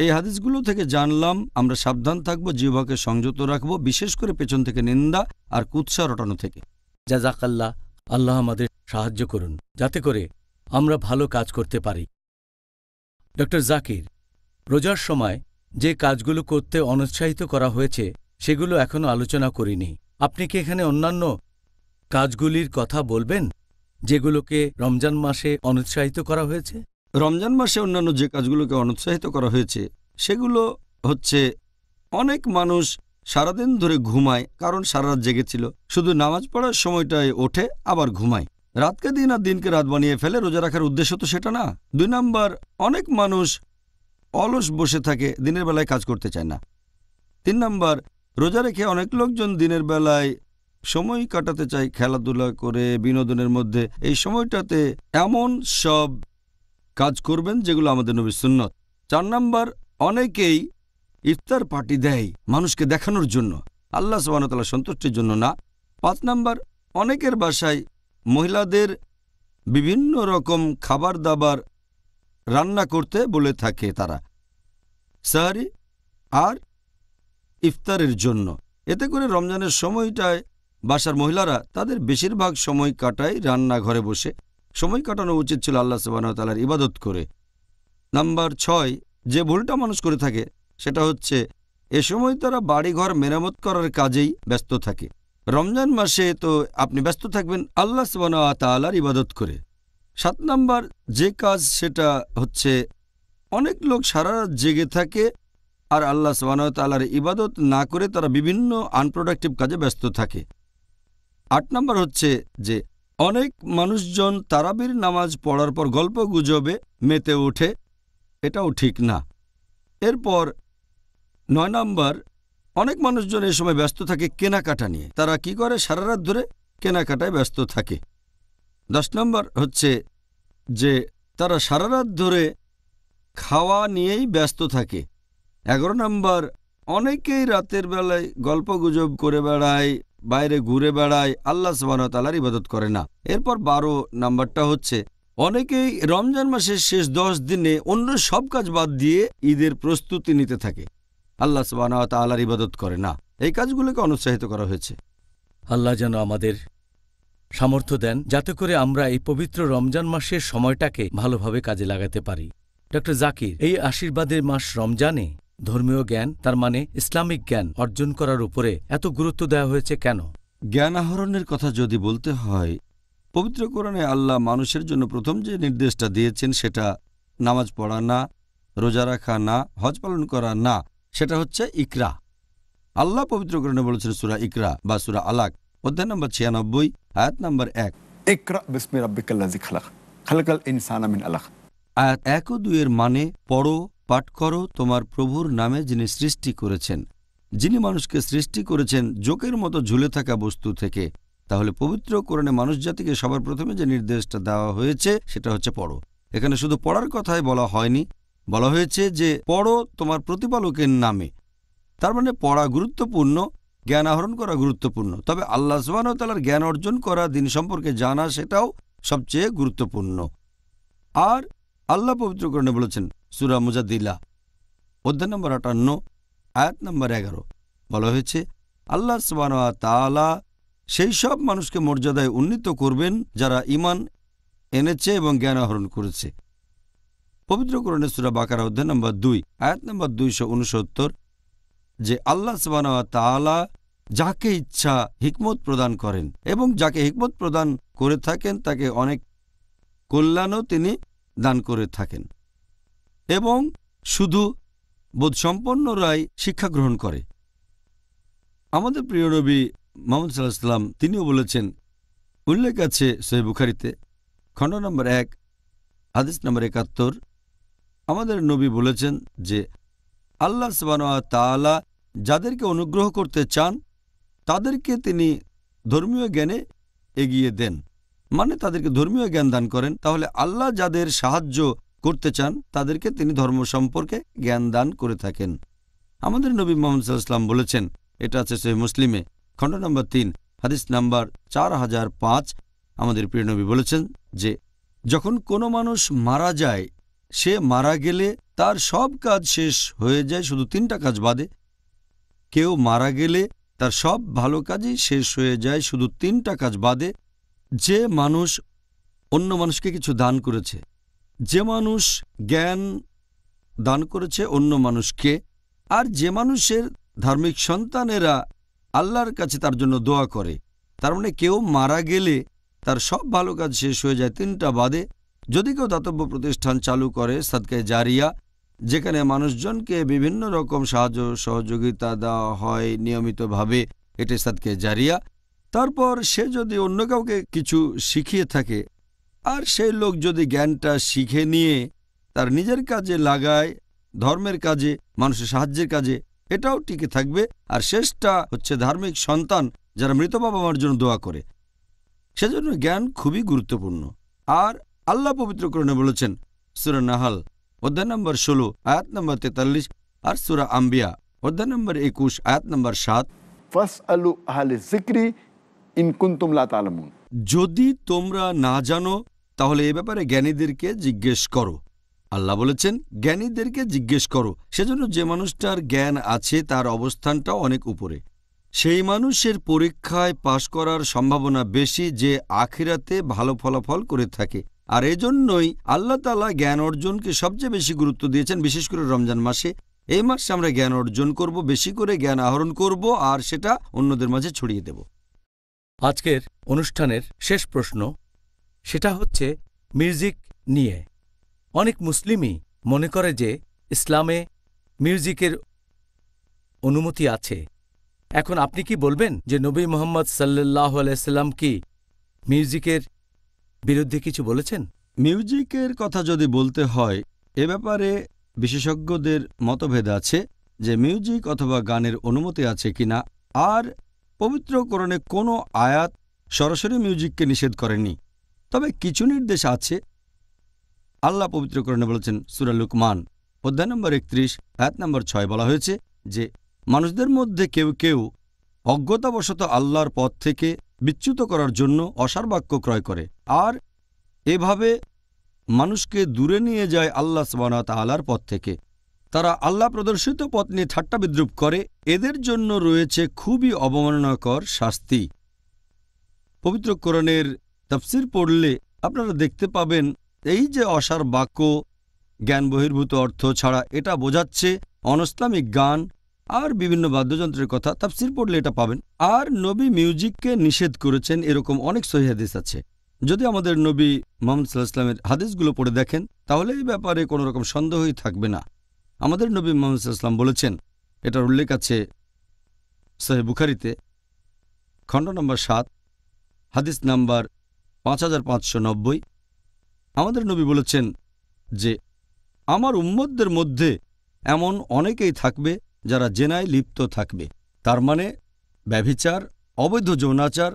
এই হাদিসগুলো থেকে জানলাম আমরা সাবধান থাকব জিহ্বাকে সংযত রাখব বিশেষ করে পেছন থেকে নিন্দা আর কুৎসা রটানো থেকে জাজাকাল্লা আল্লাহ আমাদের সাহায্য করুন যাতে করে আমরা ভালো কাজ করতে পারি ড জাকির রোজার সময় যে কাজগুলো করতে অনুৎসাহিত করা হয়েছে সেগুলো এখনও আলোচনা করিনি আপনি কি এখানে অন্যান্য কাজগুলির কথা বলবেন যেগুলোকে রমজান মাসে অনুৎসাহিত করা হয়েছে রমজান মাসে অন্যান্য যে কাজগুলোকে অনুৎসাহিত করা হয়েছে সেগুলো হচ্ছে অনেক মানুষ সারাদিন ধরে ঘুমায় কারণ সারা রাত জেগেছিল শুধু নামাজ পড়ার সময়টায় ওঠে আবার ঘুমায় রাতকে দিন আর দিনকে রাত বানিয়ে ফেলে রোজা রাখার উদ্দেশ্য তো সেটা না দুই নম্বর অনেক মানুষ অলস বসে থাকে দিনের বেলায় কাজ করতে চায় না তিন নম্বর রোজা রেখে অনেক লোকজন দিনের বেলায় সময় কাটাতে চাই খেলাধুলা করে বিনোদনের মধ্যে এই সময়টাতে এমন সব কাজ করবেন যেগুলো আমাদের নবী সুন্নত চার নাম্বার অনেকেই ইফতার পার্টি দেয় মানুষকে দেখানোর জন্য আল্লাহ সবানতলা সন্তুষ্টির জন্য না পাঁচ নাম্বার অনেকের বাসায় মহিলাদের বিভিন্ন রকম খাবার দাবার রান্না করতে বলে থাকে তারা সাহারি আর ইফতারের জন্য এতে করে রমজানের সময়টায় বাসার মহিলারা তাদের বেশিরভাগ সময় কাটায় রান্নাঘরে বসে সময় কাটানো উচিত ছিল আল্লাহ সুবাহতালার ইবাদত করে নাম্বার ছয় যে ভুলটা মানুষ করে থাকে সেটা হচ্ছে এ সময় তারা বাড়িঘর মেরামত করার কাজেই ব্যস্ত থাকে রমজান মাসে তো আপনি ব্যস্ত থাকবেন আল্লাহ সুবাহতালার ইবাদত করে সাত নাম্বার যে কাজ সেটা হচ্ছে অনেক লোক সারা রাত জেগে থাকে আর আল্লাহ সুবাহতালার ইবাদত না করে তারা বিভিন্ন আনপ্রোডাক্টিভ কাজে ব্যস্ত থাকে আট নম্বর হচ্ছে যে অনেক মানুষজন তারাবির নামাজ পড়ার পর গল্প গুজবে মেতে ওঠে এটাও ঠিক না এরপর নয় নম্বর অনেক মানুষজন এ সময় ব্যস্ত থাকে কেনাকাটা নিয়ে তারা কি করে সারা রাত ধরে কেনাকাটায় ব্যস্ত থাকে দশ নম্বর হচ্ছে যে তারা সারা রাত ধরে খাওয়া নিয়েই ব্যস্ত থাকে এগারো নম্বর অনেকেই রাতের বেলায় গল্পগুজব করে বেড়ায় বাইরে ঘুরে বেড়ায় আল্লাহ সুবাহতালার ইবাদত করে না এরপর বারো নাম্বারটা হচ্ছে অনেকেই রমজান মাসের শেষ দশ দিনে অন্য সব কাজ বাদ দিয়ে ঈদের প্রস্তুতি নিতে থাকে আল্লাহ সুবাহতালার ইবাদত করে না এই কাজগুলোকে অনুৎসাহিত করা হয়েছে আল্লাহ যেন আমাদের সামর্থ্য দেন যাতে করে আমরা এই পবিত্র রমজান মাসের সময়টাকে ভালোভাবে কাজে লাগাতে পারি ডক্টর জাকির এই আশীর্বাদের মাস রমজানে ধর্মীয় জ্ঞান তার মানে ইসলামিক জ্ঞান অর্জন করার উপরে এত গুরুত্ব দেওয়া হয়েছে কেন জ্ঞান আহরণের কথা যদি বলতে হয় পবিত্র কোরআনে আল্লাহ মানুষের জন্য প্রথম যে নির্দেশটা দিয়েছেন সেটা নামাজ পড়া না রোজা রাখা না হজ পালন করা না সেটা হচ্ছে ইকরা আল্লাহ পবিত্র কোরআনে বলেছেন সুরা ইকরা বা সুরা আলাক অধ্যায় নম্বর ছিয়ানব্বই আয়াত নম্বর এক আমিন আয়াত এক ও দুইয়ের মানে পড়ো পাঠ কর তোমার প্রভুর নামে যিনি সৃষ্টি করেছেন যিনি মানুষকে সৃষ্টি করেছেন জোকের মতো ঝুলে থাকা বস্তু থেকে তাহলে পবিত্র কোরণে মানুষ জাতিকে সবার প্রথমে যে নির্দেশটা দেওয়া হয়েছে সেটা হচ্ছে পড়ো এখানে শুধু পড়ার কথাই বলা হয়নি বলা হয়েছে যে পড়ো তোমার প্রতিপালকের নামে তার মানে পড়া গুরুত্বপূর্ণ জ্ঞান আহরণ করা গুরুত্বপূর্ণ তবে আল্লাহ সুবাহতালার জ্ঞান অর্জন করা দিন সম্পর্কে জানা সেটাও সবচেয়ে গুরুত্বপূর্ণ আর আল্লাহ পবিত্রকরণে বলেছেন সুরা মুজাদ্দিলা অধ্যায় নম্বর আটান্ন আয়াত নম্বর এগারো বলা হয়েছে আল্লাহ সুবাহ সেই সব মানুষকে মর্যাদায় উন্নীত করবেন যারা ইমান এনেছে এবং জ্ঞান আহরণ করেছে পবিত্রকরণে সুরা বাকার অধ্যায় নম্বর দুই আয়াত নম্বর দুইশো উনসত্তর যে আল্লাহ সুবাহ যাকে ইচ্ছা হিকমত প্রদান করেন এবং যাকে হিকমত প্রদান করে থাকেন তাকে অনেক কল্যাণও তিনি দান করে থাকেন এবং শুধু বোধসম্পন্ন রায় শিক্ষা গ্রহণ করে আমাদের প্রিয় নবী মোহাম্মদ সাল্লাহাম তিনিও বলেছেন উল্লেখ আছে সোহেব বুখারিতে খণ্ড নম্বর এক আদেশ নম্বর একাত্তর আমাদের নবী বলেছেন যে আল্লাহ সবানোয়া তালা যাদেরকে অনুগ্রহ করতে চান তাদেরকে তিনি ধর্মীয় জ্ঞানে এগিয়ে দেন মানে তাদেরকে ধর্মীয় জ্ঞান দান করেন তাহলে আল্লাহ যাদের সাহায্য করতে চান তাদেরকে তিনি ধর্ম সম্পর্কে জ্ঞান দান করে থাকেন আমাদের নবী মোহাম্মদ সাল্লাম বলেছেন এটা আছে সে মুসলিমে খণ্ড নম্বর তিন হাদিস নাম্বার চার হাজার পাঁচ আমাদের প্রিয়নবী বলেছেন যে যখন কোনো মানুষ মারা যায় সে মারা গেলে তার সব কাজ শেষ হয়ে যায় শুধু তিনটা কাজ বাদে কেউ মারা গেলে তার সব ভালো কাজই শেষ হয়ে যায় শুধু তিনটা কাজ বাদে যে মানুষ অন্য মানুষকে কিছু দান করেছে যে মানুষ জ্ঞান দান করেছে অন্য মানুষকে আর যে মানুষের ধার্মিক সন্তানেরা আল্লাহর কাছে তার জন্য দোয়া করে তার মানে কেউ মারা গেলে তার সব ভালো কাজ শেষ হয়ে যায় তিনটা বাদে যদি কেউ দাতব্য প্রতিষ্ঠান চালু করে সাদকায় জারিয়া যেখানে মানুষজনকে বিভিন্ন রকম সাহায্য সহযোগিতা দেওয়া হয় নিয়মিতভাবে এটি সাদকে জারিয়া তারপর সে যদি অন্য কাউকে কিছু শিখিয়ে থাকে আর সেই লোক যদি জ্ঞানটা শিখে নিয়ে তার নিজের কাজে লাগায় ধর্মের কাজে মানুষের সাহায্যের কাজে এটাও টিকে থাকবে আর শেষটা হচ্ছে ধার্মিক সন্তান যারা মৃত বাবা মার জন্য দোয়া করে সেজন্য জ্ঞান খুবই গুরুত্বপূর্ণ আর আল্লাহ পবিত্রকরণে বলেছেন সুরা নাহাল অধ্যায় নম্বর ষোলো আয়াত নম্বর তেতাল্লিশ আর সুরা আম্বিয়া অধ্যায় নম্বর একুশ আয়াত নম্বর সাত যদি তোমরা না জানো তাহলে এ ব্যাপারে জ্ঞানীদেরকে জিজ্ঞেস করো আল্লাহ বলেছেন জ্ঞানীদেরকে জিজ্ঞেস করো সেজন্য যে মানুষটার জ্ঞান আছে তার অবস্থানটা অনেক উপরে সেই মানুষের পরীক্ষায় পাশ করার সম্ভাবনা বেশি যে আখিরাতে ভালো ফলাফল করে থাকে আর এজন্যই আল্লাহ তালা জ্ঞান অর্জনকে সবচেয়ে বেশি গুরুত্ব দিয়েছেন বিশেষ করে রমজান মাসে এই মাসে আমরা জ্ঞান অর্জন করব বেশি করে জ্ঞান আহরণ করব আর সেটা অন্যদের মাঝে ছড়িয়ে দেব আজকের অনুষ্ঠানের শেষ প্রশ্ন সেটা হচ্ছে মিউজিক নিয়ে অনেক মুসলিমই মনে করে যে ইসলামে মিউজিকের অনুমতি আছে এখন আপনি কি বলবেন যে নবী মোহাম্মদ সাল্লাহ আলাইসাল্লাম কি মিউজিকের বিরুদ্ধে কিছু বলেছেন মিউজিকের কথা যদি বলতে হয় এ ব্যাপারে বিশেষজ্ঞদের মতভেদ আছে যে মিউজিক অথবা গানের অনুমতি আছে কিনা আর পবিত্রকরণে কোনো আয়াত সরাসরি মিউজিককে নিষেধ করেনি তবে কিছু নির্দেশ আছে আল্লাহ পবিত্রকরণে বলেছেন সুরা লুকমান অধ্যায় নম্বর একত্রিশ এক নম্বর ছয় বলা হয়েছে যে মানুষদের মধ্যে কেউ কেউ অজ্ঞতাবশত আল্লাহর পথ থেকে বিচ্যুত করার জন্য অসার বাক্য ক্রয় করে আর এভাবে মানুষকে দূরে নিয়ে যায় আল্লাহ সবানাত আলার পথ থেকে তারা আল্লাহ প্রদর্শিত পথ নিয়ে ঠাট্টা বিদ্রুপ করে এদের জন্য রয়েছে খুবই অবমাননাকর শাস্তি পবিত্রকরণের তাফসির পড়লে আপনারা দেখতে পাবেন এই যে অসার বাক্য জ্ঞান বহির্ভূত অর্থ ছাড়া এটা বোঝাচ্ছে অনস্তামিক গান আর বিভিন্ন বাদ্যযন্ত্রের কথা তাফসির পড়লে এটা পাবেন আর নবী মিউজিককে নিষেধ করেছেন এরকম অনেক সহিহাদিস আছে যদি আমাদের নবী মোহাম্মদ সাল্লাহ ইসলামের হাদিসগুলো পড়ে দেখেন তাহলে এই ব্যাপারে কোনো রকম সন্দেহই থাকবে না আমাদের নবী মোহাম্মদ ইসলাম বলেছেন এটার উল্লেখ আছে সাহেব বুখারিতে খণ্ড নম্বর সাত হাদিস নাম্বার পাঁচ হাজার পাঁচশো নব্বই আমাদের নবী বলেছেন যে আমার উম্মদদের মধ্যে এমন অনেকেই থাকবে যারা জেনায় লিপ্ত থাকবে তার মানে ব্যভিচার অবৈধ যৌনাচার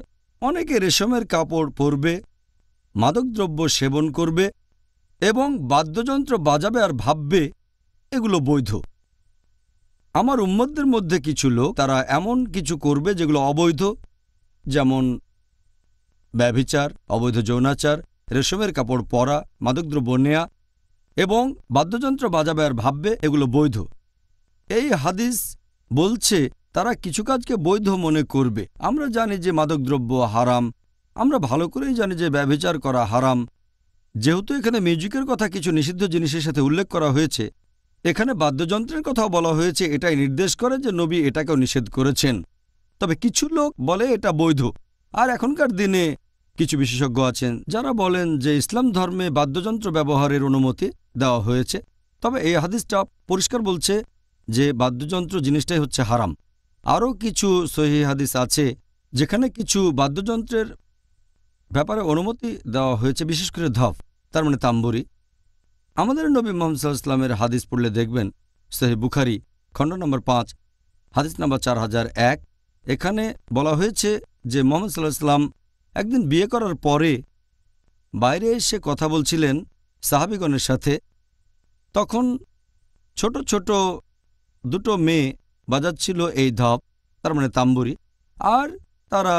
অনেকে রেশমের কাপড় পরবে মাদকদ্রব্য সেবন করবে এবং বাদ্যযন্ত্র বাজাবে আর ভাববে এগুলো বৈধ আমার উম্মদদের মধ্যে কিছু লোক তারা এমন কিছু করবে যেগুলো অবৈধ যেমন ব্যভিচার অবৈধ যৌনাচার রেশমের কাপড় পরা মাদকদ্রব্য নেয়া এবং বাদ্যযন্ত্র বাজাবে ভাববে এগুলো বৈধ এই হাদিস বলছে তারা কিছু কাজকে বৈধ মনে করবে আমরা জানি যে মাদকদ্রব্য হারাম আমরা ভালো করেই জানি যে ব্যভিচার করা হারাম যেহেতু এখানে মিউজিকের কথা কিছু নিষিদ্ধ জিনিসের সাথে উল্লেখ করা হয়েছে এখানে বাদ্যযন্ত্রের কথাও বলা হয়েছে এটাই নির্দেশ করে যে নবী এটাকেও নিষেধ করেছেন তবে কিছু লোক বলে এটা বৈধ আর এখনকার দিনে কিছু বিশেষজ্ঞ আছেন যারা বলেন যে ইসলাম ধর্মে বাদ্যযন্ত্র ব্যবহারের অনুমতি দেওয়া হয়েছে তবে এই হাদিসটা পরিষ্কার বলছে যে বাদ্যযন্ত্র জিনিসটাই হচ্ছে হারাম আরও কিছু সহি হাদিস আছে যেখানে কিছু বাদ্যযন্ত্রের ব্যাপারে অনুমতি দেওয়া হয়েছে বিশেষ করে ধপ তার মানে তাম্বুরি আমাদের নবী মোহাম্মদ ইসলামের হাদিস পড়লে দেখবেন সহি বুখারি খণ্ড নম্বর পাঁচ হাদিস নম্বর চার হাজার এক এখানে বলা হয়েছে যে মোহাম্মদ সাল্লাহ সাল্লাম একদিন বিয়ে করার পরে বাইরে এসে কথা বলছিলেন সাহাবিগণের সাথে তখন ছোট ছোট দুটো মেয়ে বাজাচ্ছিল এই ধপ তার মানে তাম্বুরি আর তারা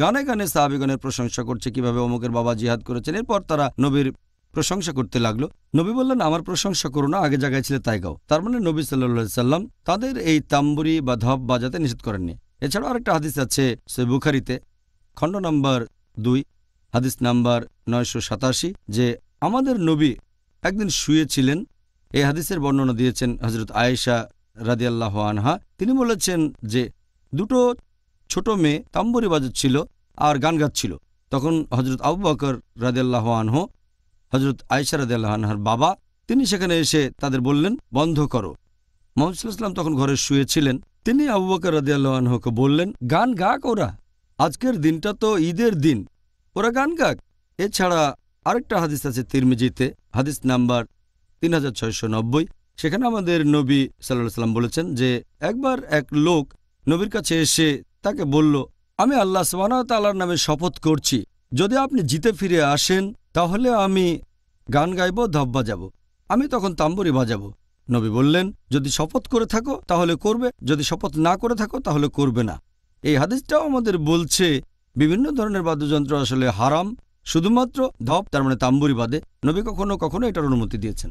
গানে গানে সাহাবিগণের প্রশংসা করছে কিভাবে অমুকের বাবা জিহাদ করেছেন এরপর তারা নবীর প্রশংসা করতে লাগলো নবী বললেন আমার প্রশংসা করো না আগে জায়গায় ছিল তাই গাও তার মানে নবী সাল্লা সাল্লাম তাদের এই তাম্বুরি বা ধপ বাজাতে নিষেধ করেননি এছাড়াও আরেকটা হাদিস আছে সে বুখারিতে খণ্ড নম্বর দুই হাদিস নাম্বার নয়শো সাতাশি যে আমাদের নবী একদিন শুয়েছিলেন এই হাদিসের বর্ণনা দিয়েছেন হজরত আয়েশা রাদিয়াল্লাহ আনহা তিনি বলেছেন যে দুটো ছোট মেয়ে তাম্বরি বাজাচ্ছিল আর গান গাচ্ছিল তখন হজরত আবু বকর রাদিয়াল্লাহ আনহ হজরত আয়েশা রাদিয়াল্লাহ আনহার বাবা তিনি সেখানে এসে তাদের বললেন বন্ধ করো মোহাম্মদ তখন ঘরে শুয়েছিলেন তিনি আবু বকর বললেন গান গাক ওরা আজকের দিনটা তো ঈদের দিন ওরা গান গাক এছাড়া আরেকটা হাদিস আছে তিরমিজিতে হাদিস নাম্বার তিন সেখানে আমাদের নবী সাল্লাহ সাল্লাম বলেছেন যে একবার এক লোক নবীর কাছে এসে তাকে বলল আমি আল্লাহ সোহানতালার নামে শপথ করছি যদি আপনি জিতে ফিরে আসেন তাহলে আমি গান গাইব ধব্বা যাব আমি তখন তাম্বরি বাজাবো নবী বললেন যদি শপথ করে থাকো তাহলে করবে যদি শপথ না করে থাকো তাহলে করবে না এই হাদিসটাও আমাদের বলছে বিভিন্ন ধরনের বাদ্যযন্ত্র আসলে হারাম শুধুমাত্র ধপ তার মানে তাম্বুরি বাদে নবী কখনো কখনো এটার অনুমতি দিয়েছেন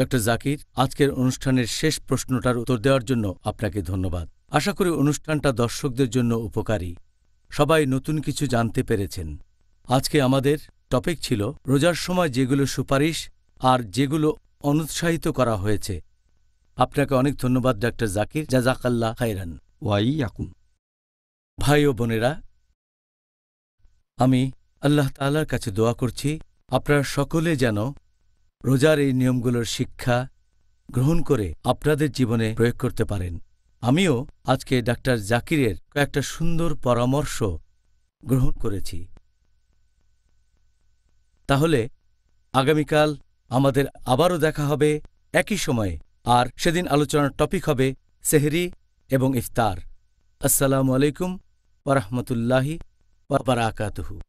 ড জাকির আজকের অনুষ্ঠানের শেষ প্রশ্নটার উত্তর দেওয়ার জন্য আপনাকে ধন্যবাদ আশা করি অনুষ্ঠানটা দর্শকদের জন্য উপকারী সবাই নতুন কিছু জানতে পেরেছেন আজকে আমাদের টপিক ছিল রোজার সময় যেগুলো সুপারিশ আর যেগুলো অনুৎসাহিত করা হয়েছে আপনাকে অনেক ধন্যবাদ ডাক্তার জাকির যা জাজাকাল্লা খাইরান ওয়াই আকুম ভাই ও বোনেরা আমি আল্লাহ তালার কাছে দোয়া করছি আপনারা সকলে যেন রোজার এই নিয়মগুলোর শিক্ষা গ্রহণ করে আপনাদের জীবনে প্রয়োগ করতে পারেন আমিও আজকে ডাক্তার জাকিরের কয়েকটা সুন্দর পরামর্শ গ্রহণ করেছি তাহলে আগামীকাল আমাদের আবারও দেখা হবে একই সময়ে আর সেদিন আলোচনার টপিক হবে সেহরি এবং ইফতার আসসালামু আলাইকুম ওরহমতুল্লাহি বারাকাতহু